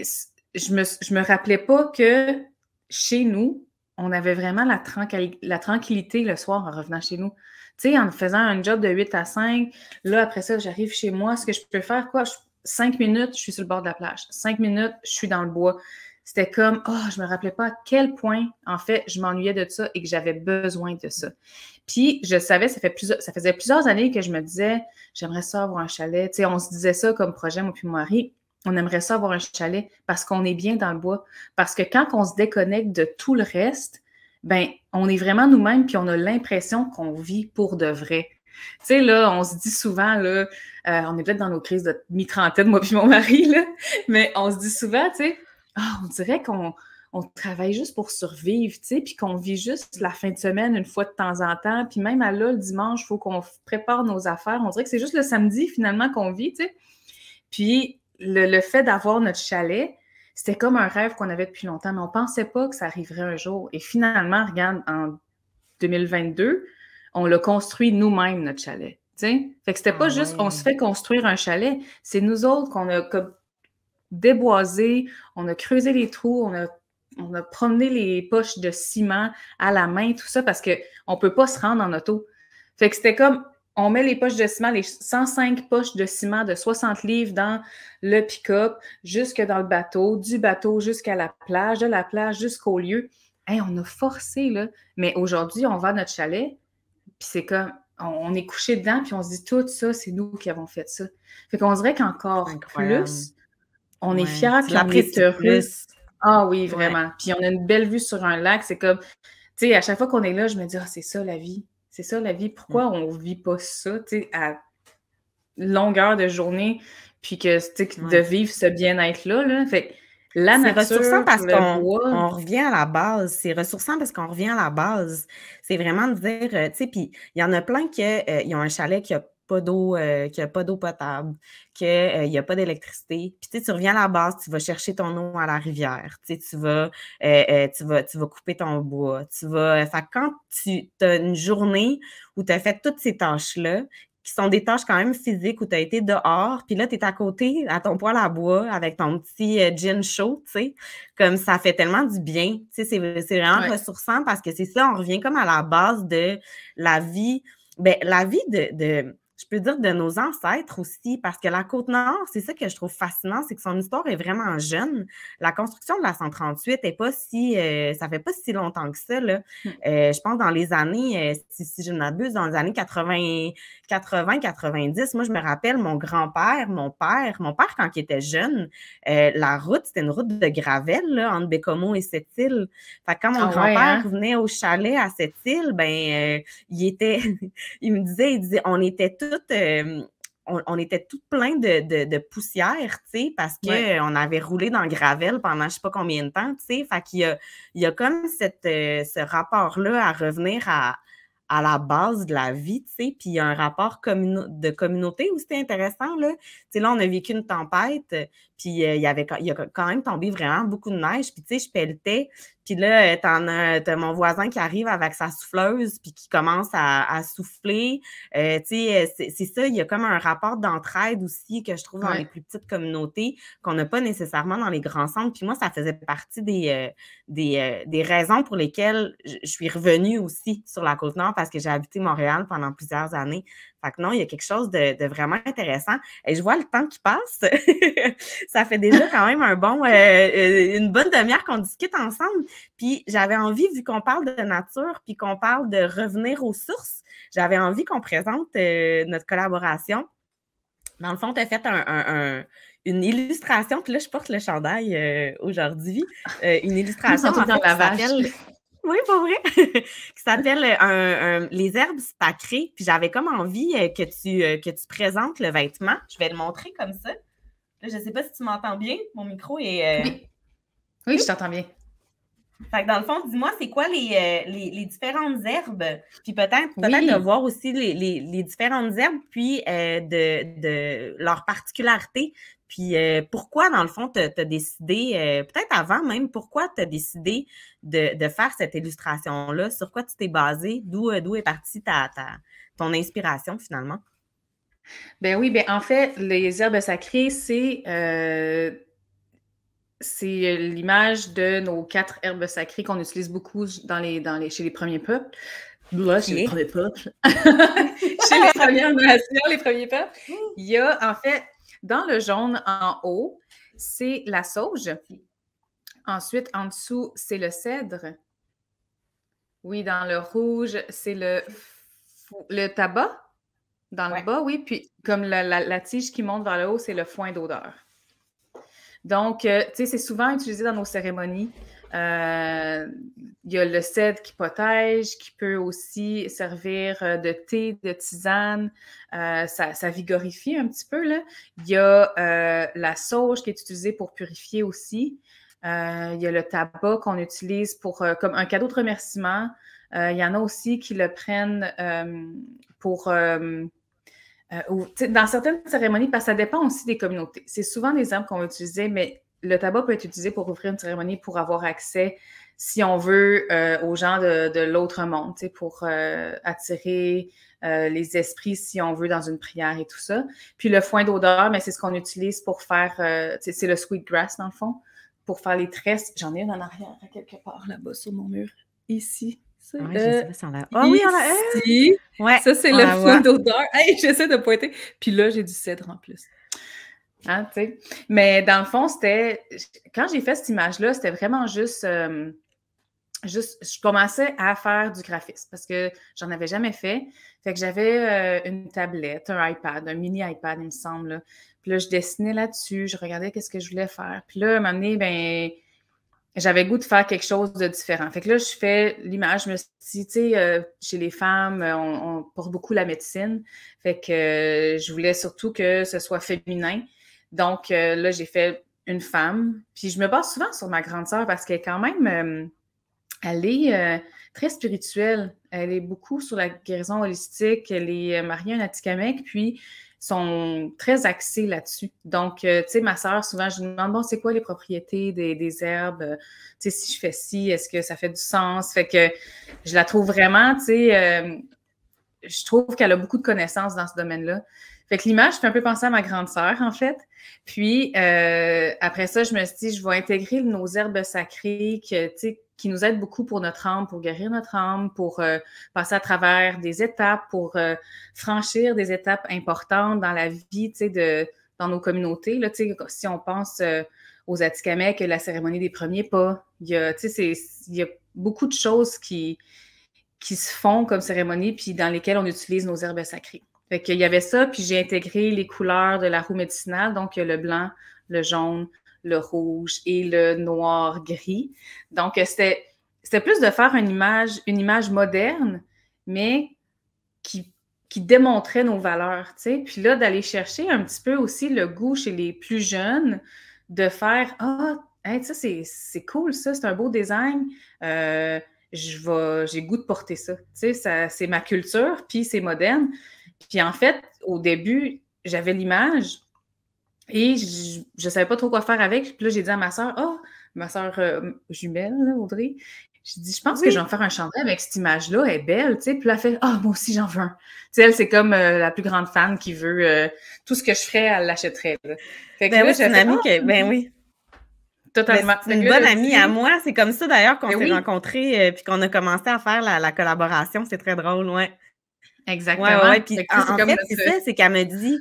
je me, je me rappelais pas que chez nous, on avait vraiment la, tranquillité, la tranquillité le soir en revenant chez nous. Tu sais, en faisant un job de 8 à 5, là, après ça, j'arrive chez moi, ce que je peux faire, quoi, cinq 5 minutes, je suis sur le bord de la plage. 5 minutes, je suis dans le bois. C'était comme, oh, je me rappelais pas à quel point, en fait, je m'ennuyais de ça et que j'avais besoin de ça. Puis, je savais, ça, fait ça faisait plusieurs années que je me disais, j'aimerais ça avoir un chalet. Tu sais, on se disait ça comme projet, mon puis mon on aimerait ça avoir un chalet parce qu'on est bien dans le bois. Parce que quand on se déconnecte de tout le reste, ben on est vraiment nous-mêmes puis on a l'impression qu'on vit pour de vrai. Tu sais, là, on se dit souvent, là, euh, on est peut-être dans nos crises de mi-trentaine, moi puis mon mari, mais on se dit souvent, tu ah, on dirait qu'on travaille juste pour survivre, tu puis qu'on vit juste la fin de semaine une fois de temps en temps, puis même à là, le dimanche, il faut qu'on prépare nos affaires. On dirait que c'est juste le samedi, finalement, qu'on vit, tu sais. Puis le, fait d'avoir notre chalet, c'était comme un rêve qu'on avait depuis longtemps, mais on ne pensait pas que ça arriverait un jour. Et finalement, regarde, en 2022, on l'a construit nous-mêmes, notre chalet. T'sais? Fait que c'était pas ah juste on se fait construire un chalet, c'est nous autres qu'on a déboisé, on a creusé les trous, on a, a promené les poches de ciment à la main, tout ça, parce qu'on ne peut pas se rendre en auto. Fait que c'était comme on met les poches de ciment, les 105 poches de ciment de 60 livres dans le pick-up, jusque dans le bateau, du bateau jusqu'à la plage, de la plage jusqu'au lieu. et on a forcé, là. Mais aujourd'hui, on va à notre chalet, puis c'est comme, on, est couché dedans, puis on se dit, tout ça, c'est nous qui avons fait ça. Fait qu'on dirait qu'encore plus, on est fiers, puis on est heureux. Ah oui, vraiment. Puis on a une belle vue sur un lac, c'est comme, tu sais, à chaque fois qu'on est là, je me dis, ah, c'est ça la vie. C'est ça la vie. Pourquoi mm. on vit pas ça, à longueur de journée, puis que, de vivre ce bien-être-là, là. Fait ressourçant parce qu'on on revient à la base. C'est ressourçant parce qu'on revient à la base. C'est vraiment de dire, euh, tu sais, puis il y en a plein qui euh, ont un chalet qui a pas d'eau, euh, qu'il n'y a pas d'eau potable, qu'il euh, n'y a pas d'électricité. Puis tu reviens à la base, tu vas chercher ton eau à la rivière, tu, tu, vas, euh, tu, vas, tu vas couper ton bois, tu vas. quand tu as une journée où tu as fait toutes ces tâches-là, qui sont des tâches quand même physiques où tu as été dehors, puis là, tu es à côté, à ton poêle à bois, avec ton petit gin chaud, tu sais, comme ça fait tellement du bien, tu sais, c'est vraiment ressourçant parce que c'est ça, on revient comme à la base de la vie, ben, la vie de je peux dire de nos ancêtres aussi, parce que la Côte-Nord, c'est ça que je trouve fascinant, c'est que son histoire est vraiment jeune. La construction de la 138 est pas si, euh, ça fait pas si longtemps que ça. Là. Hmm. Euh, je pense dans les années, euh, si, je m'abuse, dans les années 80, 80, 90, moi je me rappelle mon grand-père, mon père, mon père quand il était jeune, la route, c'était une route de gravelle là, entre Bécomo et cette île. Fait que quand mon ah grand-père hein? venait au chalet à cette île, ben il était, il me disait, il disait, on était tous on, était tout plein de, poussière, parce qu'on avait roulé dans le gravel pendant je sais pas combien de temps, tu sais. il y a comme cette, euh, ce rapport-là à revenir à, la base de la vie, tu puis il y a un rapport de communauté où c'était intéressant, là. on a vécu une tempête, puis euh, il y avait a quand même tombé vraiment beaucoup de neige, puis tu sais, je pelletais, puis là, euh, t'en as, t'as mon voisin qui arrive avec sa souffleuse, puis qui commence à, à souffler. Euh, tu sais, euh, c'est, ça, il y a comme un rapport d'entraide aussi que je trouve dans les plus petites communautés qu'on n'a pas nécessairement dans les grands centres. Puis moi, ça faisait partie des, euh, des, des, raisons pour lesquelles je suis revenue aussi sur la Côte-Nord parce que j'ai habité Montréal pendant plusieurs années que non, il y a quelque chose de, vraiment intéressant. Et je vois le temps qui passe. ça fait déjà quand même un bon, euh, euh, une bonne demi-heure qu'on discute ensemble. Puis j'avais envie, vu qu'on parle de nature, puis qu'on parle de revenir aux sources, j'avais envie qu'on présente euh, notre collaboration. Dans le fond, tu as fait une illustration, puis là, je porte le chandail aujourd'hui, une illustration Oui, pour vrai. qui s'appelle euh, Les herbes sacrées. Puis j'avais comme envie euh, que tu, euh, que tu présentes le vêtement. Je vais le montrer comme ça. je ne sais pas si tu m'entends bien. Mon micro est. oui, je t'entends bien. Fait que dans le fond, dis-moi, c'est quoi les, euh, différentes herbes? Puis peut-être de voir aussi les, différentes herbes, puis euh, de, de leurs particularités. Puis euh, pourquoi, dans le fond, tu as, décidé, peut-être avant même, pourquoi tu as décidé de, faire cette illustration-là? Sur quoi tu t'es basé? D'où d'où est partie ta, ton inspiration finalement? Ben oui, ben en fait, les herbes sacrées, c'est c'est euh, l'image de nos quatre herbes sacrées qu'on utilise beaucoup dans les, dans les, chez les premiers peuples. Là, chez les premiers peuples. chez les premières nations, les premiers peuples. Il y a, en fait, dans le jaune en haut, c'est la sauge. Ensuite, en dessous, c'est le cèdre. Oui, dans le rouge, c'est le, le tabac. Dans le bas, oui. Puis, comme la tige qui monte vers le haut, c'est le foin d'odeur. Donc, euh, tu sais, c'est souvent utilisé dans nos cérémonies. Euh, il y a le cèdre qui protège, qui peut aussi servir euh, de thé, de tisane. ça, ça, vigorifie un petit peu. Là. Il y a la sauge qui est utilisée pour purifier aussi. il y a le tabac qu'on utilise pour, comme un cadeau de remerciement. il y en a aussi qui le prennent pour euh, dans certaines cérémonies, parce que ça dépend aussi des communautés. C'est souvent des arbres qu'on utilisait, mais le tabac peut être utilisé pour ouvrir une cérémonie pour avoir accès, si on veut, euh, aux gens de, l'autre monde, pour euh, attirer les esprits, si on veut, dans une prière et tout ça. Puis le foin d'odeur, mais c'est ce qu'on utilise pour faire, c'est le sweet grass » dans le fond, pour faire les tresses. J'en ai une en arrière, quelque part, là-bas, sur mon mur, ici. Euh, ah oui, ça, c'est le fond d'odeur. Hey, j'essaie de pointer. Puis là, j'ai du cèdre en plus. Hein, Mais dans le fond, c'était. Quand j'ai fait cette image-là, c'était vraiment juste. Euh, juste, je commençais à faire du graphisme parce que j'en avais jamais fait. Fait que j'avais euh, une tablette, un iPad, un mini iPad, il me semble. Puis là, je dessinais là-dessus, je regardais qu'est-ce que je voulais faire. Puis là, à un moment donné, ben, j'avais goût de faire quelque chose de différent. Fait que là, je fais l'image, je me suis dit, tu sais, euh, chez les femmes, euh, on, porte beaucoup la médecine. Fait que euh, je voulais surtout que ce soit féminin. Donc là, j'ai fait une femme. Puis je me base souvent sur ma grande sœur parce qu'elle est quand même, elle est très spirituelle. Elle est beaucoup sur la guérison holistique. Elle est mariée à un Puis sont très axés là-dessus. Donc, euh, tu sais, ma sœur, souvent, je lui demande, bon, c'est quoi les propriétés des, herbes? Euh, tu sais, si je fais ci, est-ce que ça fait du sens? Fait que je la trouve vraiment, tu sais, euh, je trouve qu'elle a beaucoup de connaissances dans ce domaine-là. Fait que l'image fait un peu penser à ma grande sœur, en fait. Puis euh, après ça, je me suis dit, je vais intégrer nos herbes sacrées que, qui nous aident beaucoup pour notre âme, pour guérir notre âme, pour euh, passer à travers des étapes, pour euh, franchir des étapes importantes dans la vie, de, dans nos communautés. Là, si on pense aux Atikamekw, la cérémonie des premiers pas, il y a, il y a beaucoup de choses qui, qui se font comme cérémonie, puis dans lesquelles on utilise nos herbes sacrées. Fait qu'il y avait ça, puis j'ai intégré les couleurs de la roue médicinale, donc le blanc, le jaune, le rouge et le noir-gris. Donc, euh, c'était, plus de faire une image, une image moderne, mais qui, démontrait nos valeurs, Puis là, d'aller chercher un petit peu aussi le goût chez les plus jeunes de faire « Ah, ça, c'est, cool, ça, c'est un beau design. Euh, je j'ai goût de porter ça. ça, c'est ma culture, puis c'est moderne. » Puis en fait, au début, j'avais l'image et je ne savais pas trop quoi faire avec. Puis là, j'ai dit à ma soeur, oh, ah, ma soeur euh, jumelle, Audrey, je dis, je pense que je vais en faire un chandail avec cette image-là, elle est belle, tu sais. Puis là, elle fait, ah, moi aussi, j'en veux un. Tu sais, elle, c'est comme euh, la plus grande fan qui veut euh, tout ce que je ferais, elle l'achèterait. ben oui, c'est une amie ah, ben oui. Totalement. Ben, c'est une bonne amie à moi. C'est comme ça, d'ailleurs, qu'on ben s'est rencontrés, puis qu'on a commencé à faire la, collaboration. C'est très drôle, ouais. Exactement. puis en, fait, c'est ça, c'est qu'elle me dit,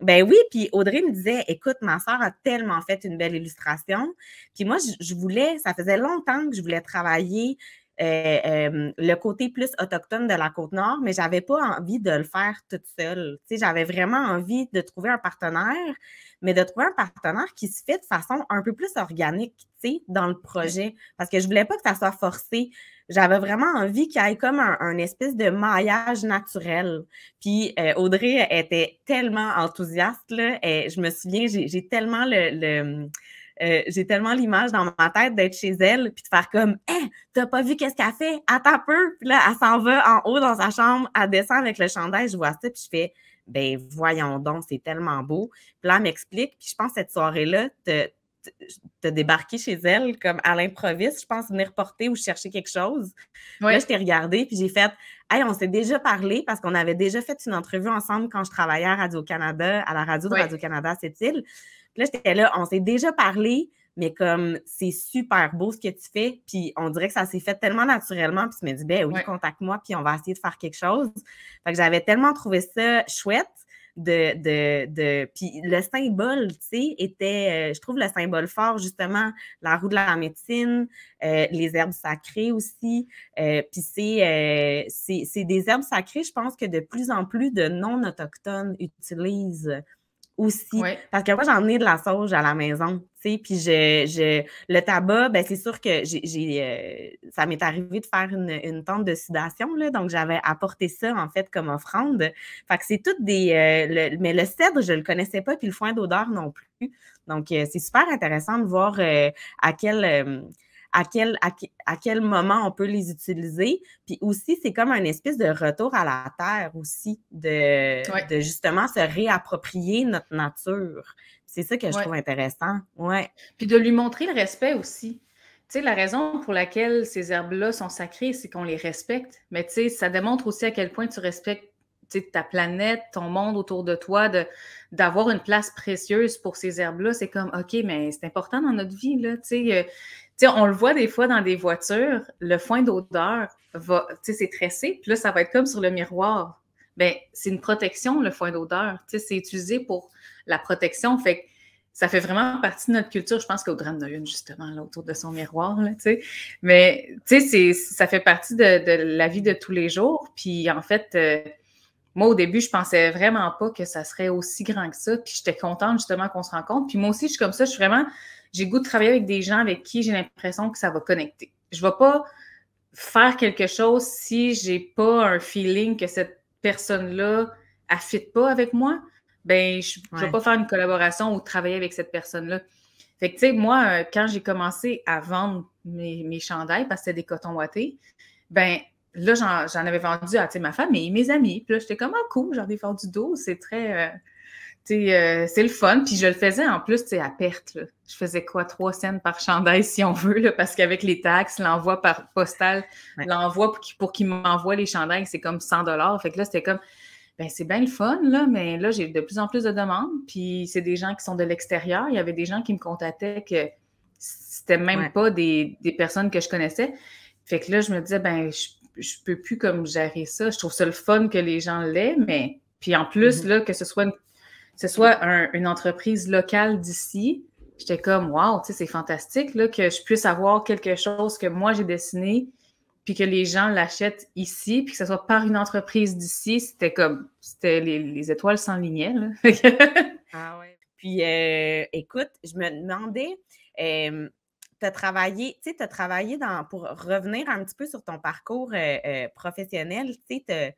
ben oui, puis Audrey me disait, écoute, ma soeur a tellement fait une belle illustration. Puis moi, je, voulais, ça faisait longtemps que je voulais travailler euh, euh, le côté plus autochtone de la Côte-Nord, mais j'avais pas envie de le faire toute seule. Tu j'avais vraiment envie de trouver un partenaire, mais de trouver un partenaire qui se fait de façon un peu plus organique, tu dans le projet, parce que je voulais pas que ça soit forcé. J'avais vraiment envie qu'il y ait comme un, espèce de maillage naturel. Puis euh, Audrey était tellement enthousiaste, et je me souviens, j'ai tellement le euh, j'ai tellement l'image dans ma tête d'être chez elle, puis de faire comme Hé, hein, t'as pas vu qu'est-ce qu'elle fait? Attends un peu! Puis là, elle s'en va en haut dans sa chambre, elle descend avec le chandail, je vois ça, puis je fais ben voyons donc, c'est tellement beau. Puis là, elle m'explique, puis je pense cette soirée-là, te, débarqué chez elle comme à l'improviste, je pense venir porter ou chercher quelque chose. Là, je t'ai regardée, puis j'ai fait Hey, on s'est déjà parlé parce qu'on avait déjà fait une entrevue ensemble quand je travaillais à Radio-Canada, à la radio de Radio-Canada c'est-il? » là, j'étais là, on s'est déjà parlé, mais comme c'est super beau ce que tu fais, puis on dirait que ça s'est fait tellement naturellement, puis tu me dis, ben oui, contacte-moi, puis on va essayer de faire quelque chose. Fait que j'avais tellement trouvé ça chouette de, de, de puis le symbole, tu sais, était, euh, je trouve le symbole fort, justement, la roue de la médecine, euh, les herbes sacrées aussi, euh, puis c'est, c'est, des herbes sacrées, je pense que de plus en plus de non-autochtones utilisent aussi. Parce que moi, j'en ai de la sauge à la maison, puis je, le tabac, ben c'est sûr que j'ai, euh, ça m'est arrivé de faire une, une, tente de sudation, là, donc j'avais apporté ça, en fait, comme offrande. Fait que c'est toutes des... Euh, mais le cèdre, je le connaissais pas, puis le foin d'odeur non plus. Donc, euh, c'est super intéressant de voir à quel à quel, à, quel moment on peut les utiliser. Puis aussi, c'est comme un espèce de retour à la terre aussi, de, de justement se réapproprier notre nature. C'est ça que je trouve intéressant. Ouais. Puis de lui montrer le respect aussi. Tu sais, la raison pour laquelle ces herbes-là sont sacrées, c'est qu'on les respecte. Mais tu sais, ça démontre aussi à quel point tu respectes ta planète, ton monde autour de toi, d'avoir une place précieuse pour ces herbes-là, c'est comme, OK, mais c'est important dans notre vie, là, tu sais, euh, on le voit des fois dans des voitures, le foin d'odeur va, tu sais, c'est tressé, puis là, ça va être comme sur le miroir. Bien, c'est une protection, le foin d'odeur. Tu c'est utilisé pour la protection. Fait ça fait vraiment partie de notre culture. Je pense qu'au Grand une, justement, autour de son miroir, Mais, tu sais, ça fait partie de, la vie de tous les jours. Puis, en fait, euh, moi, au début, je pensais vraiment pas que ça serait aussi grand que ça. Puis j'étais contente justement qu'on se rencontre. Puis moi aussi, je suis comme ça, je suis vraiment j'ai goût de travailler avec des gens avec qui j'ai l'impression que ça va connecter. Je ne vais pas faire quelque chose si je n'ai pas un feeling que cette personne-là ne fit pas avec moi. Ben, je ne vais pas faire une collaboration ou travailler avec cette personne-là. Fait que, tu sais, moi, euh, quand j'ai commencé à vendre mes, mes chandails, parce que c'était des cotons ouatés, ben là, j'en avais vendu à ma famille, mes amis. Puis là, j'étais comme, ah, cool, j'en ai vendu dos. c'est très. Euh, euh, c'est le fun. Puis je le faisais en plus, tu à perte. Là. Je faisais quoi, trois scènes par chandail, si on veut, là, parce qu'avec les taxes, l'envoi par postal, l'envoi pour qu'ils pour m'envoie les chandails, c'est comme 100 dollars. Fait que là, c'était comme, ben c'est bien le fun, là, mais là, j'ai de plus en plus de demandes. Puis c'est des gens qui sont de l'extérieur. Il y avait des gens qui me contactaient que c'était même pas des, personnes que je connaissais. Fait que là, je me disais, ben je, peux plus comme gérer ça. Je trouve ça le fun que les gens l'aient, mais puis en plus, mm-hmm. là, que ce soit une ce soit une entreprise locale d'ici. J'étais comme, wow, tu sais, c'est fantastique là, que je puisse avoir quelque chose que moi j'ai dessiné, puis que les gens l'achètent ici, puis que ce soit par une entreprise d'ici. C'était comme, c'était les, les étoiles sans ah ouais. Puis euh, écoute, je me demandais, euh, tu as travaillé, tu sais, as travaillé dans, pour revenir un petit peu sur ton parcours euh, euh, professionnel, tu sais,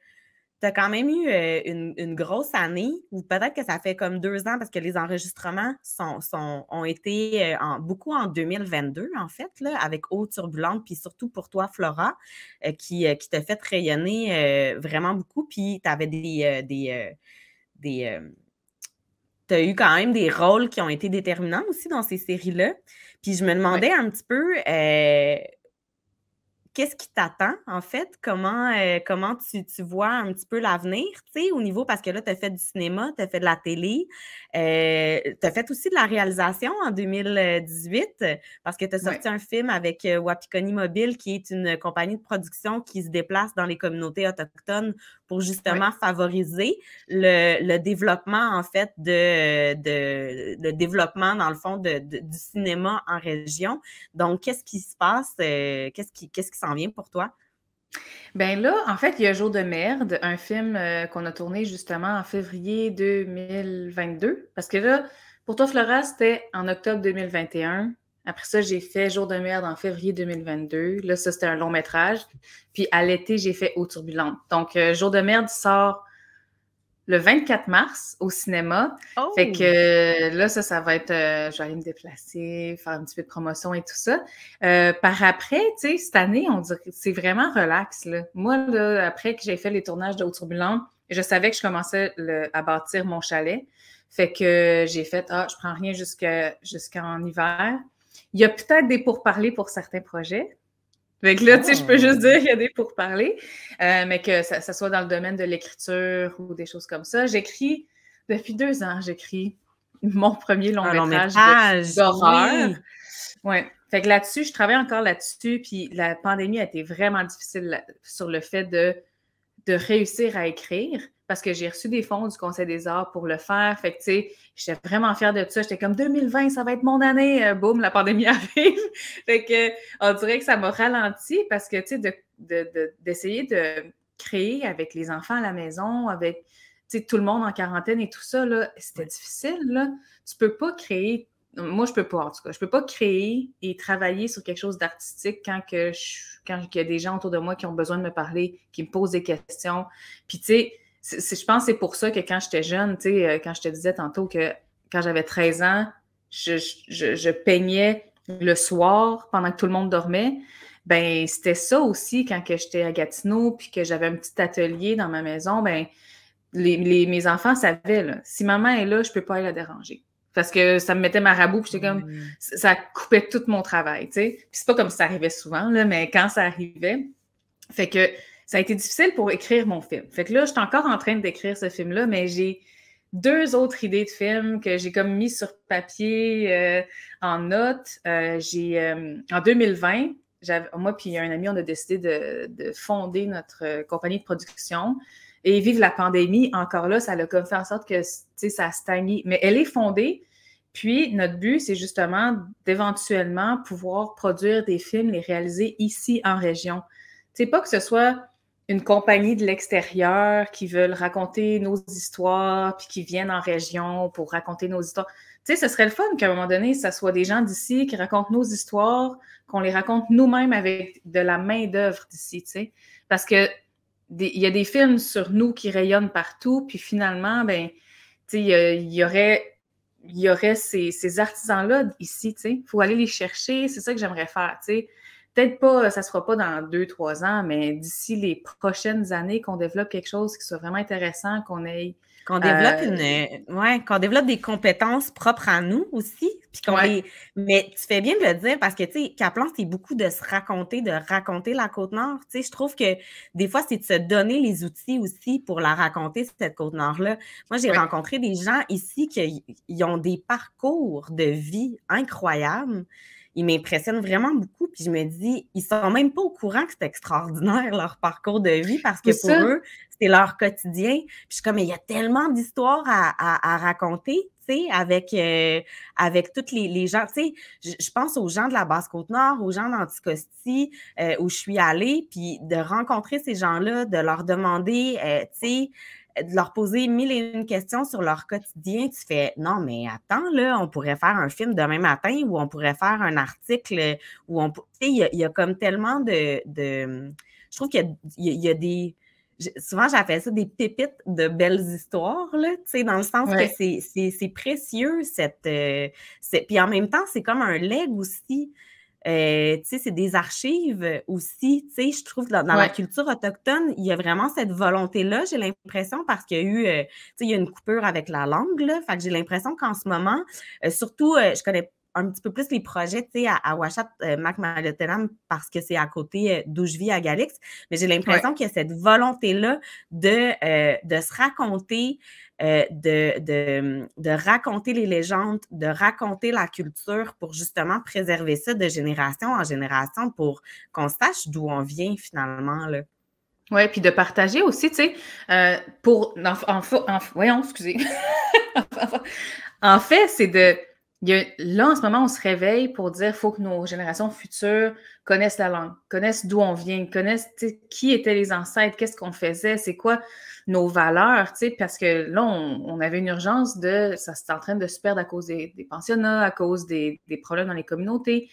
quand même eu euh, une, grosse année, ou peut-être que ça fait comme deux ans parce que les enregistrements sont, ont été euh, en, beaucoup en 2022, en fait, là, avec Eau Turbulente, puis surtout pour toi, Flora, euh, qui, qui t'a fait rayonner vraiment beaucoup, puis tu avais des. des, des tu as eu quand même des rôles qui ont été déterminants aussi dans ces séries-là. Puis je me demandais un petit peu, qu'est-ce qui t'attend, en fait? Comment, euh, comment tu, vois un petit peu l'avenir, tu sais, au niveau, parce que là, tu as fait du cinéma, tu as fait de la télé, euh, tu as fait aussi de la réalisation en 2018, parce que tu as sorti un film avec euh, Wapikoni Mobile, qui est une compagnie de production qui se déplace dans les communautés autochtones pour justement favoriser le, développement, en fait, de, le développement, dans le fond, du cinéma en région. Donc, qu'est-ce qui se passe? Euh, qu'est-ce qui qu'est-ce qui s'en vient pour toi? Ben là, en fait, il y a Jour de merde, un film euh, qu'on a tourné justement en février 2022. Parce que là, pour toi, Flora, c'était en octobre 2021. Après ça, j'ai fait Jour de merde en février 2022. Là, ça, c'était un long métrage. Puis à l'été, j'ai fait Eau turbulente. Donc, euh, Jour de merde sort le 24 mars au cinéma. Oh! Fait que euh, là, ça, ça va être, euh, je vais aller me déplacer, faire un petit peu de promotion et tout ça. par après, tu sais, cette année, on dirait, c'est vraiment relax. Là. Moi, là, après que j'ai fait les tournages de Eau Turbulente, je savais que je commençais à bâtir mon chalet. Fait que j'ai fait, ah, je prends rien jusqu'en hiver. Il y a peut-être des pourparlers pour certains projets. Fait que là, tu sais, je peux juste ah. dire qu'il y a des pourparlers, euh, mais que ça, soit dans le domaine de l'écriture ou des choses comme ça. J'écris, depuis deux ans, j'écris mon premier long métrage, d'horreur. Oui. Ouais. Fait que là-dessus, je travaille encore là-dessus, puis la pandémie a été vraiment difficile sur le fait de, de réussir à écrire parce que j'ai reçu des fonds du Conseil des arts pour le faire. Fait que, tu sais, j'étais vraiment fière de tout ça. J'étais comme 2020, ça va être mon année. Euh, boum, la pandémie arrive. fait que, on dirait que ça m'a ralenti parce que, tu sais, d'essayer de, créer avec les enfants à la maison, avec, tu sais, tout le monde en quarantaine et tout ça, là, c'était difficile, là. Tu peux pas créer moi, je peux pas, en tout cas. Je peux pas créer et travailler sur quelque chose d'artistique quand que je, quand il y a des gens autour de moi qui ont besoin de me parler, qui me posent des questions. Puis, tu sais, je pense que c'est pour ça que quand j'étais jeune, tu sais, euh, quand je te disais tantôt que quand j'avais 13 ans, je, peignais le soir pendant que tout le monde dormait. Ben, c'était ça aussi quand que j'étais à Gatineau puis que j'avais un petit atelier dans ma maison. Ben, mes enfants savaient, là, si maman est là, je peux pas aller la déranger. Parce que ça me mettait marabout, puis j'étais comme, mm. ça coupait tout mon travail, tu sais. c'est pas comme ça arrivait souvent, là, mais quand ça arrivait, fait que ça a été difficile pour écrire mon film. Fait que là, je suis encore en train d'écrire ce film-là, mais j'ai deux autres idées de films que j'ai comme mis sur papier euh, en note. Euh, j'ai euh, en 2020, moi puis un ami, on a décidé de, fonder notre compagnie de production. Et vivre la pandémie, encore là, ça a comme fait en sorte que ça a stagné. Mais elle est fondée. Puis notre but, c'est justement d'éventuellement pouvoir produire des films, les réaliser ici en région. C'est pas que ce soit une compagnie de l'extérieur qui veulent raconter nos histoires, puis qui viennent en région pour raconter nos histoires. Tu sais, ce serait le fun qu'à un moment donné, ça soit des gens d'ici qui racontent nos histoires, qu'on les raconte nous-mêmes avec de la main-d'œuvre d'ici, tu sais. Parce que il y a des films sur nous qui rayonnent partout, puis finalement, ben, tu sais, il y, aurait, y aurait ces, ces artisans-là ici, tu sais. Il faut aller les chercher, c'est ça que j'aimerais faire, tu sais peut-être pas, euh, ça sera pas dans deux, trois ans, mais d'ici les prochaines années, qu'on développe quelque chose qui soit vraiment intéressant, qu'on ait. Qu'on développe euh, une. Ouais, qu'on développe des compétences propres à nous aussi. Puis Mais tu fais bien de le dire parce que, tu sais, Caplan, c'est beaucoup de se raconter, de raconter la Côte-Nord. Tu sais, je trouve que des fois, c'est de se donner les outils aussi pour la raconter, cette Côte-Nord-là. Moi, j'ai rencontré des gens ici qui ont des parcours de vie incroyables ils m'impressionnent vraiment beaucoup. Puis je me dis, ils sont même pas au courant que c'est extraordinaire leur parcours de vie parce que pour eux, c'est leur quotidien. Puis je suis comme, il y a tellement d'histoires à, raconter, tu sais, avec, euh, avec toutes les, les gens. Tu sais, je pense aux gens de la Basse-Côte-Nord, aux gens d'Anticosti, euh, où je suis allée, puis de rencontrer ces gens-là, de leur demander, euh, tu sais, de leur poser mille et une questions sur leur quotidien, tu fais non, mais attends, là, on pourrait faire un film demain matin ou on pourrait faire un article où on. Tu sais, il y, a comme tellement de. de je trouve qu'il y, a des. Souvent, j'appelle ça des pépites de belles histoires, là, tu sais, dans le sens que c'est précieux, cette. Euh, puis en même temps, c'est comme un leg aussi. Euh, tu sais, c'est des archives aussi. Tu sais, je trouve dans, la culture autochtone, il y a vraiment cette volonté-là, j'ai l'impression, parce qu'il y a eu, euh, tu sais, il y a une coupure avec la langue, là. Fait que j'ai l'impression qu'en ce moment, euh, surtout, je connais un petit peu plus les projets, tu sais, à, Washat Ouachat, Mac parce que c'est à côté d'où je vis à Galix, mais j'ai l'impression qu'il y a cette volonté-là de, de se raconter euh, de, de, raconter les légendes, de raconter la culture pour justement préserver ça de génération en génération pour qu'on sache d'où on vient finalement. Là. Oui, puis de partager aussi, tu sais, euh, pour. en, en, voyons, excusez. en fait, c'est de là, en ce moment, on se réveille pour dire faut que nos générations futures connaissent la langue, connaissent d'où on vient, connaissent qui étaient les ancêtres, qu'est-ce qu'on faisait, c'est quoi nos valeurs, parce que là, on, avait une urgence de ça c'est en train de se perdre à cause des, pensionnats, à cause des, problèmes dans les communautés.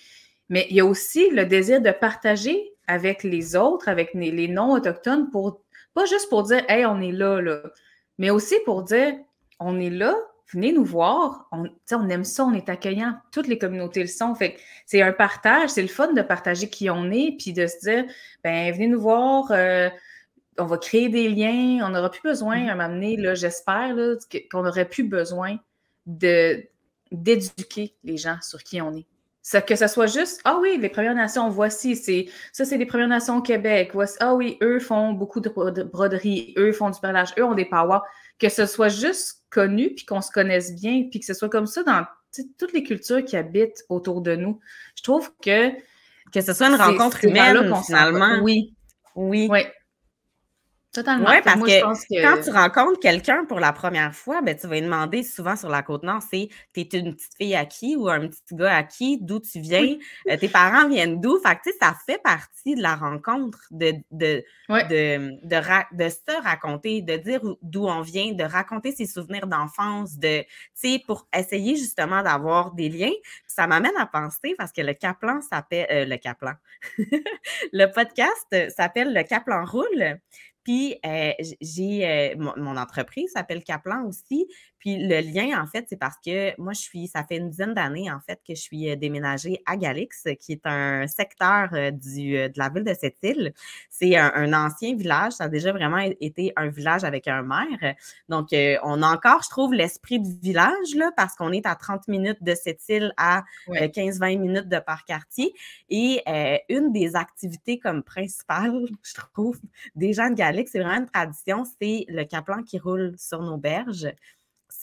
Mais il y a aussi le désir de partager avec les autres, avec les, les non-autochtones, pour pas juste pour dire Hey, on est là, là, mais aussi pour dire on est là, venez nous voir. On, aime ça, on est accueillant. Toutes les communautés le sont. c'est un partage, c'est le fun de partager qui on est, puis de se dire, ben venez nous voir. Euh, on va créer des liens. On n'aura plus besoin, mm-hmm. à m'amener, là, j'espère, qu'on n'aurait plus besoin d'éduquer les gens sur qui on est. que ce soit juste, ah oui, les Premières Nations, voici, c'est ça, c'est les Premières Nations au Québec. ah oui, eux font beaucoup de broderie, eux font du perlage, eux ont des power. Que ce soit juste connu puis qu'on se connaisse bien, puis que ce soit comme ça dans toutes les cultures qui habitent autour de nous. Je trouve que... Que ce soit une rencontre humaine, finalement. Oui. Oui. oui. Totalement. Oui, parce que, quand tu rencontres quelqu'un pour la première fois, ben, tu vas lui demander souvent sur la côte nord, c'est t'es une petite fille à qui ou un petit gars à qui, d'où tu viens, euh, tes parents viennent d'où. Fait ça fait partie de la rencontre de, de, de, se raconter, de dire d'où on vient, de raconter ses souvenirs d'enfance, de pour essayer justement d'avoir des liens. Ça m'amène à penser parce que le Caplan s'appelle euh, le Caplan. le podcast s'appelle Le Caplan Roule. Puis, euh, j'ai euh, mon, mon, entreprise s'appelle Kaplan aussi. Puis le lien, en fait, c'est parce que moi, je suis, ça fait une dizaine d'années, en fait, que je suis euh, déménagée à Galix, qui est un secteur euh, du, euh, de la ville de cette île. C'est un, ancien village. Ça a déjà vraiment été un village avec un maire. Donc, on a encore, je trouve, l'esprit du village, là, parce qu'on est à 30 minutes de cette île à 15-20 minutes de par quartier. Et une des activités comme principale, je trouve, des gens de Galix, c'est vraiment une tradition, c'est le caplan qui roule sur nos berges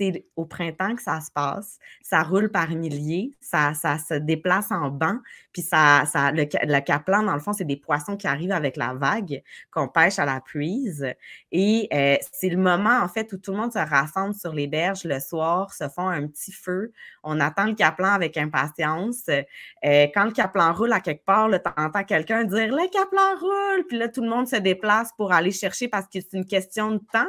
c'est au printemps que ça se passe. Ça roule par milliers, ça, ça se déplace en banc, puis ça, le, caplan, dans le fond, c'est des poissons qui arrivent avec la vague qu'on pêche à la prise Et euh, c'est le moment, en fait, où tout le monde se rassemble sur les berges le soir, se font un petit feu. On attend le caplan avec impatience. Euh, quand le caplan roule à quelque part, entends quelqu'un dire « Le caplan roule! » Puis là, tout le monde se déplace pour aller chercher parce que c'est une question de temps,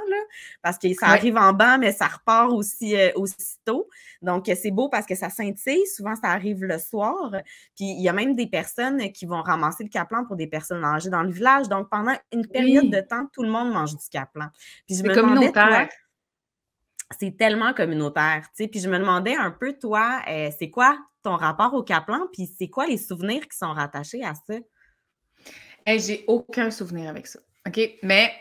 parce que ça arrive en banc, mais ça repart aussi euh, aussitôt. Donc, euh, c'est beau parce que ça scintille. Souvent, ça arrive le soir. Puis, il y a même des personnes qui vont ramasser le caplan pour des personnes âgées dans le village. Donc, pendant une période de temps, tout le monde mange du caplan. Puis, je me c'est tellement communautaire, Puis je me demandais un peu, toi, euh, c'est quoi ton rapport au Caplan, puis c'est quoi les souvenirs qui sont rattachés à ça? Eh, j'ai aucun souvenir avec ça, OK? Mais,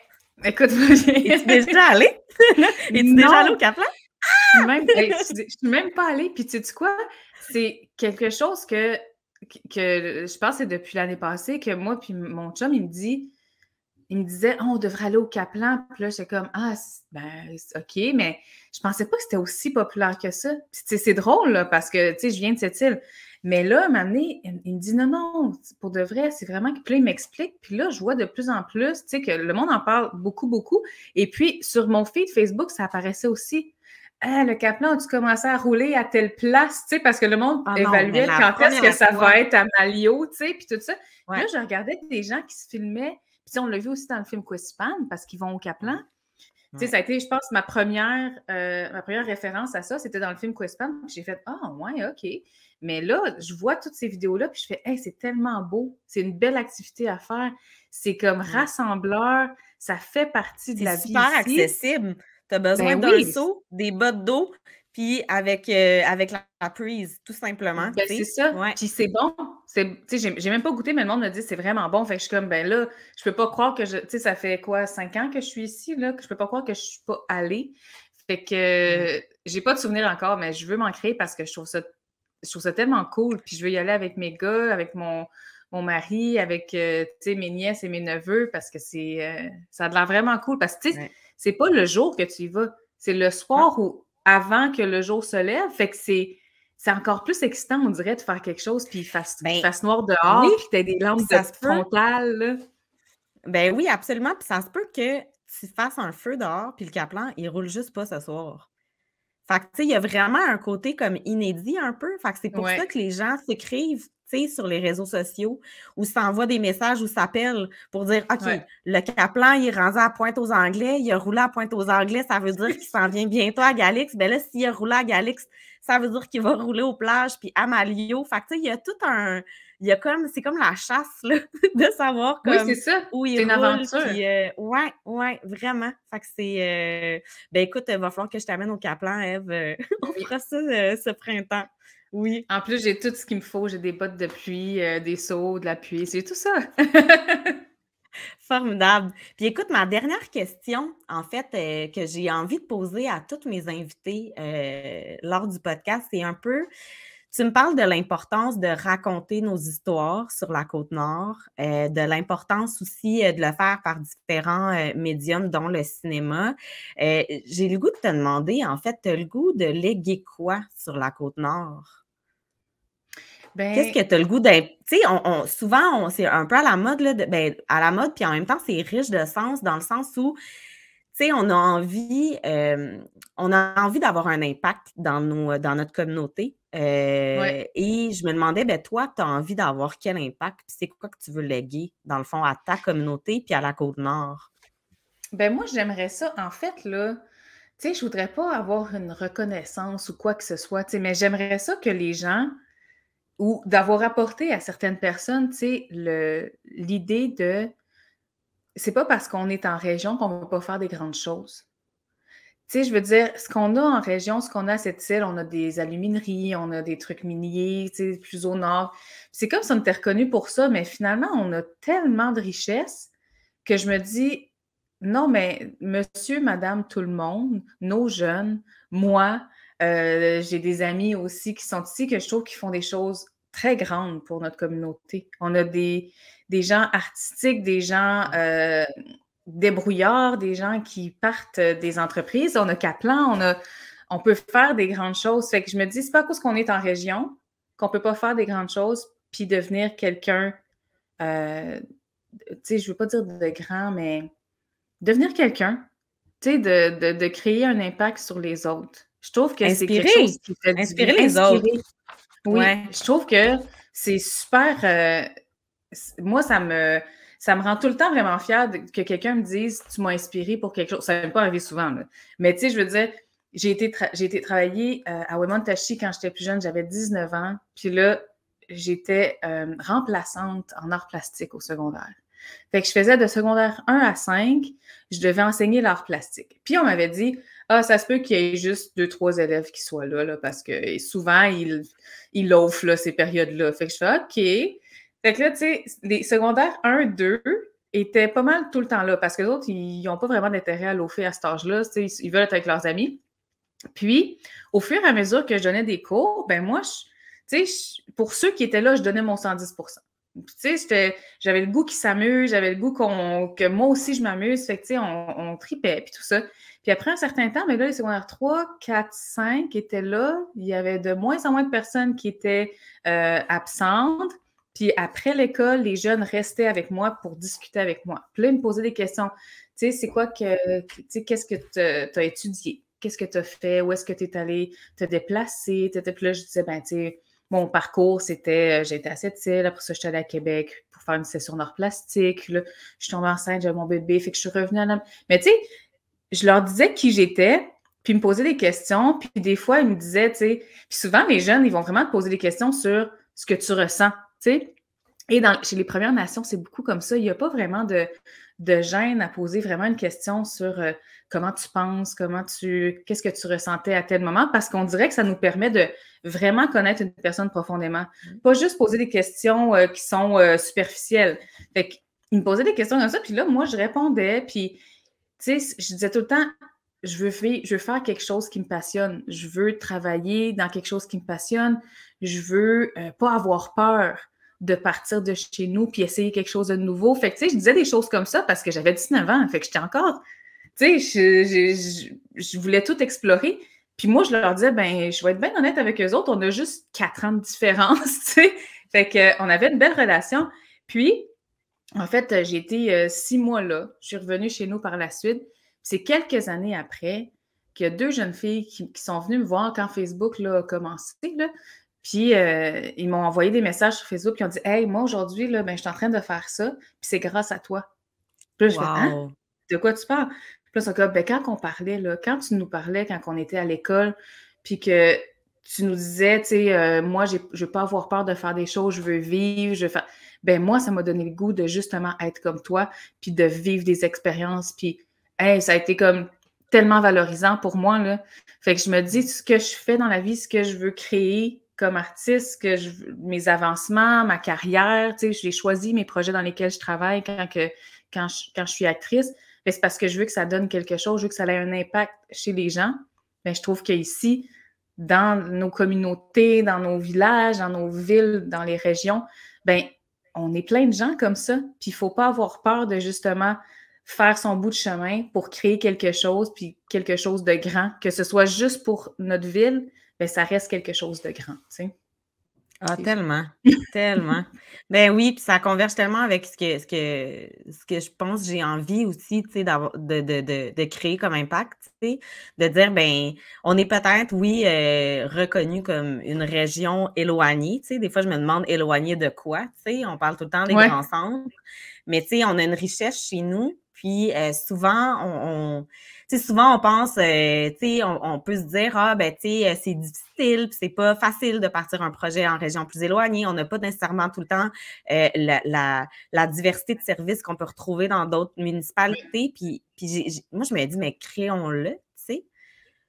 écoute, Es-tu déjà allée? Es-tu déjà allé au Caplan? Je ne ah! suis même pas allée. Puis tu sais quoi? C'est quelque chose que, que je pense que c'est depuis l'année passée que moi puis mon chum, il me dit, il me disait ah, on devrait aller au Caplan. Puis là, j'étais comme Ah, ben, OK, mais je pensais pas que c'était aussi populaire que ça. c'est drôle parce que tu sais, je viens de cette île. Mais là, un donné, il me dit non, non, pour de vrai, c'est vraiment. Puis là, il m'explique. Puis là, je vois de plus en plus, tu sais, que le monde en parle beaucoup, beaucoup. Et puis, sur mon feed Facebook, ça apparaissait aussi. Hein, le Caplan, tu commençais à rouler à telle place, tu parce que le monde ah évaluait quand est-ce que ça va être à Malio, tu puis tout ça. Là, je regardais des gens qui se filmaient, puis on l'a vu aussi dans le film Quispan, parce qu'ils vont au Caplan. ça a été, je pense, ma première, euh, ma première référence à ça, c'était dans le film Quispan. J'ai fait Ah, ouais, OK. Mais là, je vois toutes ces vidéos-là, puis je fais Hey, c'est tellement beau. C'est une belle activité à faire. C'est comme rassembleur. Ça fait partie de la vie. C'est accessible. T'as besoin ben d'un seau, des bottes d'eau, puis avec, euh, avec la, prise, tout simplement. Ben, c'est ça. Puis c'est bon. J'ai même pas goûté, mais le monde me dit c'est vraiment bon. Fait que je suis comme, ben là, je peux pas croire que je. Tu sais, ça fait quoi, cinq ans que je suis ici, là, que je peux pas croire que je suis pas allée. Fait que mmh. j'ai pas de souvenir encore, mais je veux m'en créer parce que je trouve ça, je trouve ça tellement cool. Puis je veux y aller avec mes gars, avec mon, mon mari, avec euh, sais mes nièces et mes neveux parce que c'est euh, ça a de l'air vraiment cool. Parce que, tu sais, c'est pas le jour que tu y vas, c'est le soir ou avant que le jour se lève. Fait que c'est encore plus excitant, on dirait, de faire quelque chose, puis il fasse, ben, noir dehors, oui, t'as des lampes frontales. Ben oui, absolument. Puis ça se peut que tu fasses un feu dehors, puis le caplan, il roule juste pas ce soir. Fait que, tu sais, il y a vraiment un côté comme inédit un peu. Fait que c'est pour ça que les gens s'écrivent sur les réseaux sociaux où s'envoie des messages ou s'appelle pour dire OK, le Caplan, il est rendu à pointe aux Anglais, il a roulé à pointe aux Anglais, ça veut dire qu'il s'en vient bientôt à Galix. Mais ben là, s'il a roulé à Galix, ça veut dire qu'il va rouler aux plages puis à Malio. Fait que, il y a tout un. Il y a comme, c'est comme la chasse, là, de savoir comme, oui, ça. où il une roule, euh, vraiment. Fait c'est, euh, ben écoute, il euh, va falloir que je t'amène au Caplan, Eve. On fera ça ce printemps. Oui. En plus, j'ai tout ce qu'il me faut. J'ai des bottes de pluie, euh, des seaux, de la pluie. C'est tout ça. Formidable. Puis écoute, ma dernière question, en fait, euh, que j'ai envie de poser à toutes mes invités euh, lors du podcast, c'est un peu, tu me parles de l'importance de raconter nos histoires sur la côte nord, de l'importance aussi de le faire par différents médiums, dont le cinéma. j'ai le goût de te demander, en fait, tu as le goût de léguer quoi sur la côte nord? Qu'est-ce ben que tu as le goût d'être. Tu sais, souvent, on, c'est un peu à la mode, là, de, ben, à la mode, puis en même temps, c'est riche de sens, dans le sens où, tu sais, on a envie, euh, on a envie d'avoir un impact dans, nos, dans notre communauté. Euh, et je me demandais, ben, toi, tu as envie d'avoir quel impact, c'est quoi que tu veux léguer, dans le fond, à ta communauté, puis à la Côte-Nord? Ben, moi, j'aimerais ça. En fait, là, tu sais, je voudrais pas avoir une reconnaissance ou quoi que ce soit, mais j'aimerais ça que les gens ou d'avoir apporté à certaines personnes, tu sais, l'idée de c'est pas parce qu'on est en région qu'on ne va pas faire des grandes choses. Tu sais, je veux dire, ce qu'on a en région, ce qu'on a à cette île, on a des alumineries, on a des trucs miniers, tu sais, plus au nord. C'est comme ça on était reconnu pour ça, mais finalement, on a tellement de richesses que je me dis, non, mais monsieur, madame, tout le monde, nos jeunes, moi, euh, j'ai des amis aussi qui sont ici que je trouve qui font des choses très grandes pour notre communauté. On a des, gens artistiques, des gens ah. euh, débrouillards, des gens qui partent euh, des entreprises. On a Caplan, on, on peut faire des grandes choses. que je me dis, c'est pas parce qu'on est en région qu'on ne peut pas faire des grandes choses puis devenir quelqu'un, je tu je veux pas dire de grand, mais devenir quelqu'un, de créer un impact sur les autres. Je trouve que c'est quelque chose qui fait les Oui. je trouve que c'est super. Euh, moi, ça me, ça me rend tout le temps vraiment fière que quelqu'un me dise Tu m'as inspiré pour quelque chose. Ça ne pas arrivé souvent, là. mais tu sais, je veux dire, j'ai été, j'ai été travailler euh, à Wemontashi quand j'étais plus jeune, j'avais 19 ans, puis là, j'étais euh, remplaçante en art plastique au secondaire. Fait que je faisais de secondaire 1 à 5, je devais enseigner l'art plastique. Puis on m'avait dit ah, ça se peut qu'il y ait juste deux, trois élèves qui soient là, là parce que souvent, ils, ils offrent, ces périodes-là. Fait que je fais OK. Fait que là, tu sais, les secondaires 1, 2 étaient pas mal tout le temps là parce que les autres, ils n'ont pas vraiment d'intérêt à l'offrir à cet âge-là. Ils veulent être avec leurs amis. Puis, au fur et à mesure que je donnais des cours, ben moi, tu sais, pour ceux qui étaient là, je donnais mon 110 tu sais, j'avais le goût qu'ils s'amusent, j'avais le goût que moi aussi je m'amuse. Fait que, tu sais, on, on tripait, puis tout ça. Puis après un certain temps, mais ben là, les secondaires 3, 4, 5 étaient là. Il y avait de moins en moins de personnes qui étaient euh, absentes. Puis après l'école, les jeunes restaient avec moi pour discuter avec moi. Puis là, ils me posaient des questions. Tu sais, c'est quoi que, tu sais, qu'est-ce que tu as étudié? Qu'est-ce que tu as fait? Où est-ce que tu es allé te déplacer? Puis là, je disais, ben, tu sais, mon parcours, c'était, euh, J'étais été à cette île, après ça, je suis allée à Québec pour faire une session d'art plastique. je suis tombée enceinte, j'avais mon bébé, fait que je suis revenue à la... Mais tu sais, je leur disais qui j'étais, puis me posaient des questions, puis des fois, ils me disaient, tu sais, puis souvent, les jeunes, ils vont vraiment te poser des questions sur ce que tu ressens, tu sais. Et dans, chez les Premières Nations, c'est beaucoup comme ça. Il n'y a pas vraiment de, de gêne à poser vraiment une question sur euh, comment tu penses, comment tu, qu'est-ce que tu ressentais à tel moment, parce qu'on dirait que ça nous permet de vraiment connaître une personne profondément. Mm. Pas juste poser des questions euh, qui sont euh, superficielles. Fait qu'ils me posaient des questions comme ça, puis là, moi, je répondais, puis tu sais, je disais tout le temps, je veux, faire, quelque chose qui me passionne. Je veux travailler dans quelque chose qui me passionne. Je veux euh, pas avoir peur de partir de chez nous puis essayer quelque chose de nouveau. Fait que, tu sais, je disais des choses comme ça parce que j'avais 19 ans. Fait que j'étais encore, tu sais, je, voulais tout explorer. Puis moi, je leur disais, ben, je vais être bien honnête avec eux autres, on a juste quatre ans de différence, tu sais. Fait qu'on euh, avait une belle relation. Puis, en fait, euh, j'ai été euh, six mois là. Je suis revenue chez nous par la suite. C'est quelques années après qu'il y a deux jeunes filles qui, sont venues me voir quand Facebook là, a commencé. Puis euh, ils m'ont envoyé des messages sur Facebook qui ont dit Hey, moi aujourd'hui, ben, je suis en train de faire ça, puis c'est grâce à toi. Puis là, je hein? De quoi tu parles? Puis là, ben, quand on parlait, là, quand tu nous parlais, quand on était à l'école, puis que tu nous disais, tu sais, moi, je ne veux pas avoir peur de faire des choses, je veux vivre, je veux faire ben moi, ça m'a donné le goût de justement être comme toi, puis de vivre des expériences, puis ça a été comme tellement valorisant pour moi. Là. Fait que je me dis, ce que je fais dans la vie, ce que je veux créer comme artiste, que mes avancements, ma carrière, tu sais, j'ai choisi mes projets dans lesquels je travaille quand, que, quand, je, quand je suis actrice, c'est parce que je veux que ça donne quelque chose, je veux que ça ait un impact chez les gens. Mais je trouve qu'ici, dans nos communautés, dans nos villages, dans nos villes, dans les régions, ben on est plein de gens comme ça, puis il ne faut pas avoir peur de justement faire son bout de chemin pour créer quelque chose, puis quelque chose de grand, que ce soit juste pour notre ville, mais ben, ça reste quelque chose de grand. Tu ah, tellement, tellement. Ben oui, puis ça converge tellement avec ce que, ce que, ce que je pense j'ai envie aussi, de, créer comme impact, tu de dire, ben, on est peut-être, oui, euh, reconnu comme une région éloignée, tu des fois je me demande éloignée de quoi, tu on parle tout le temps des grands centres, mais tu on a une richesse chez nous, puis euh, souvent, on souvent on pense, euh, tu sais, on, peut se dire, ah ben, tu sais, euh, c'est difficile, puis c'est pas facile de partir un projet en région plus éloignée. On n'a pas nécessairement tout le temps euh, la, la, la, diversité de services qu'on peut retrouver dans d'autres municipalités. Puis, puis moi, je me dis, mais créons-le,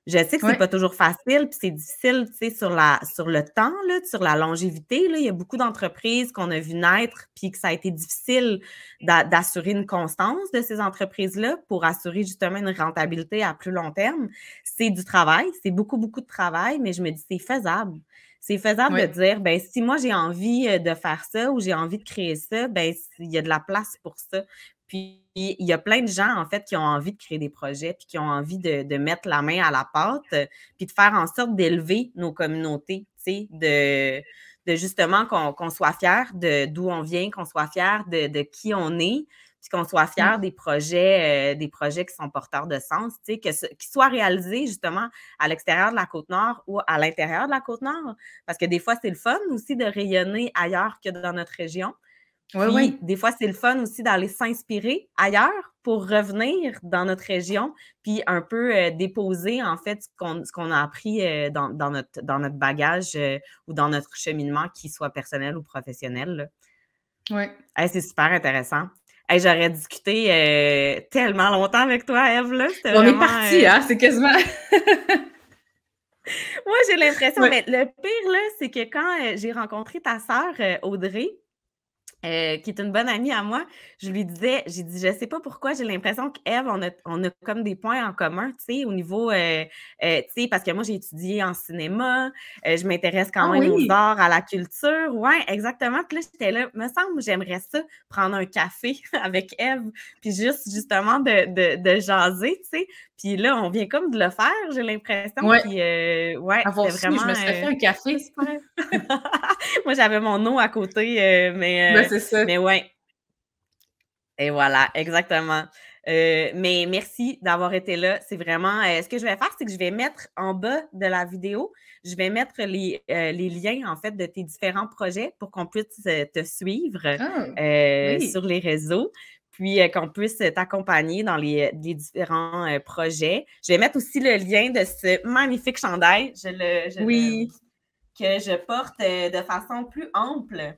je sais que c'est n'est pas toujours facile, puis c'est difficile, tu sais, sur, sur le temps, là, sur la longévité. Là. Il y a beaucoup d'entreprises qu'on a vu naître, puis que ça a été difficile d'assurer une constance de ces entreprises-là pour assurer justement une rentabilité à plus long terme. C'est du travail, c'est beaucoup, beaucoup de travail, mais je me dis, c'est faisable. C'est faisable de dire, ben si moi j'ai envie euh, de faire ça ou j'ai envie de créer ça, ben il y a de la place pour ça. Puis, il y a plein de gens, en fait, qui ont envie de créer des projets, puis qui ont envie de, mettre la main à la pâte, euh, puis de faire en sorte d'élever nos communautés, tu sais, de, justement qu'on soit fier d'où on vient, qu'on soit fier de, qui on est, puis qu'on soit mmh. fier des projets, euh, des projets qui sont porteurs de sens, tu sais, qu'ils soient réalisés justement à l'extérieur de la côte nord ou à l'intérieur de la côte nord, parce que des fois c'est le fun aussi de rayonner ailleurs que dans notre région. Oui, oui. Des fois, c'est le fun aussi d'aller s'inspirer ailleurs pour revenir dans notre région, puis un peu euh, déposer en fait ce qu'on, a appris euh, dans, notre, dans notre bagage euh, ou dans notre cheminement, qu'il soit personnel ou professionnel. Oui. c'est super intéressant. j'aurais discuté tellement longtemps avec toi, Eve. Là. On est parti, hein, C'est quasiment. Moi, j'ai l'impression, mais le pire, là, c'est que quand j'ai rencontré ta sœur, Audrey, euh, qui est une bonne amie à moi, je lui disais, j'ai dit, je sais pas pourquoi, j'ai l'impression qu'Ève, on a, on a comme des points en commun, tu sais, au niveau, euh, euh, tu sais, parce que moi, j'ai étudié en cinéma, je m'intéresse quand ah même aux arts, à la culture, ouais, exactement. Puis là, j'étais là, me semble, j'aimerais ça, prendre un café avec Eve, puis juste, justement, de, de, de jaser, tu sais. Puis là, on vient comme de le faire, j'ai l'impression. Ouais. Euh, Avant vraiment. Je me serais fait euh, un café. Moi, j'avais mon nom à côté, euh, mais. oui. Ben, c'est ça. Mais ouais. Et voilà, exactement. mais merci d'avoir été là. C'est vraiment. ce que je vais faire, c'est que je vais mettre en bas de la vidéo, je vais mettre les, liens en fait de tes différents projets pour qu'on puisse te suivre ah, sur les réseaux puis euh, qu'on puisse euh, t'accompagner dans les, euh, différents projets. Je vais mettre aussi le lien de ce magnifique chandail. Je le, que je porte de façon plus ample.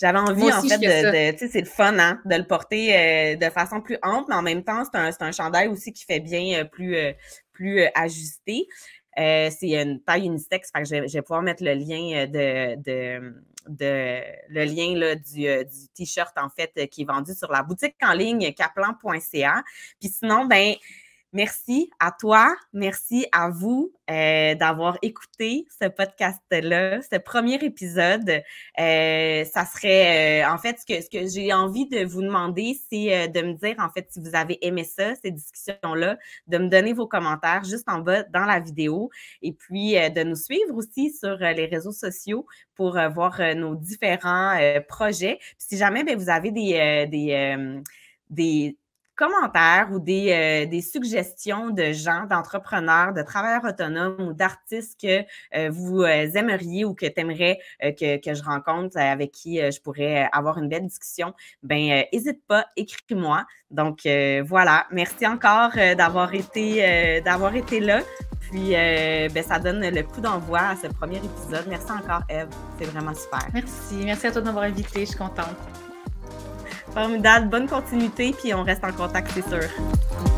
J'avais envie, en fait, de, tu sais, c'est le fun, hein, de le porter de façon plus ample, mais en même temps, c'est un, un, chandail aussi qui fait bien plus, plus ajusté. Euh, c'est une taille unisexe, je, vais pouvoir mettre le lien euh, de, le lien là, du, euh, t-shirt en fait qui est vendu sur la boutique en ligne caplan.ca. Puis sinon, ben Merci à toi, merci à vous euh, d'avoir écouté ce podcast-là, ce premier épisode. Euh, ça serait, euh, en fait, ce que, j'ai envie de vous demander, c'est de me dire, en fait, si vous avez aimé ça, ces discussions-là, de me donner vos commentaires juste en bas dans la vidéo et puis de nous suivre aussi sur les réseaux sociaux pour voir nos différents projets. si jamais ben, vous avez des, des, des commentaires ou euh, des, suggestions de gens, d'entrepreneurs, de travailleurs autonomes ou d'artistes que euh, vous euh, aimeriez ou que tu que, je rencontre, avec qui je pourrais avoir une belle discussion, ben hésite pas, écris-moi. Donc voilà, merci encore d'avoir été d'avoir été là. Puis ben, ça donne le coup d'envoi à ce premier épisode. Merci encore Eve, c'est vraiment super. Merci, merci à toi de m'avoir invité, je suis contente. Formidable, bonne continuité, puis on reste en contact, c'est sûr.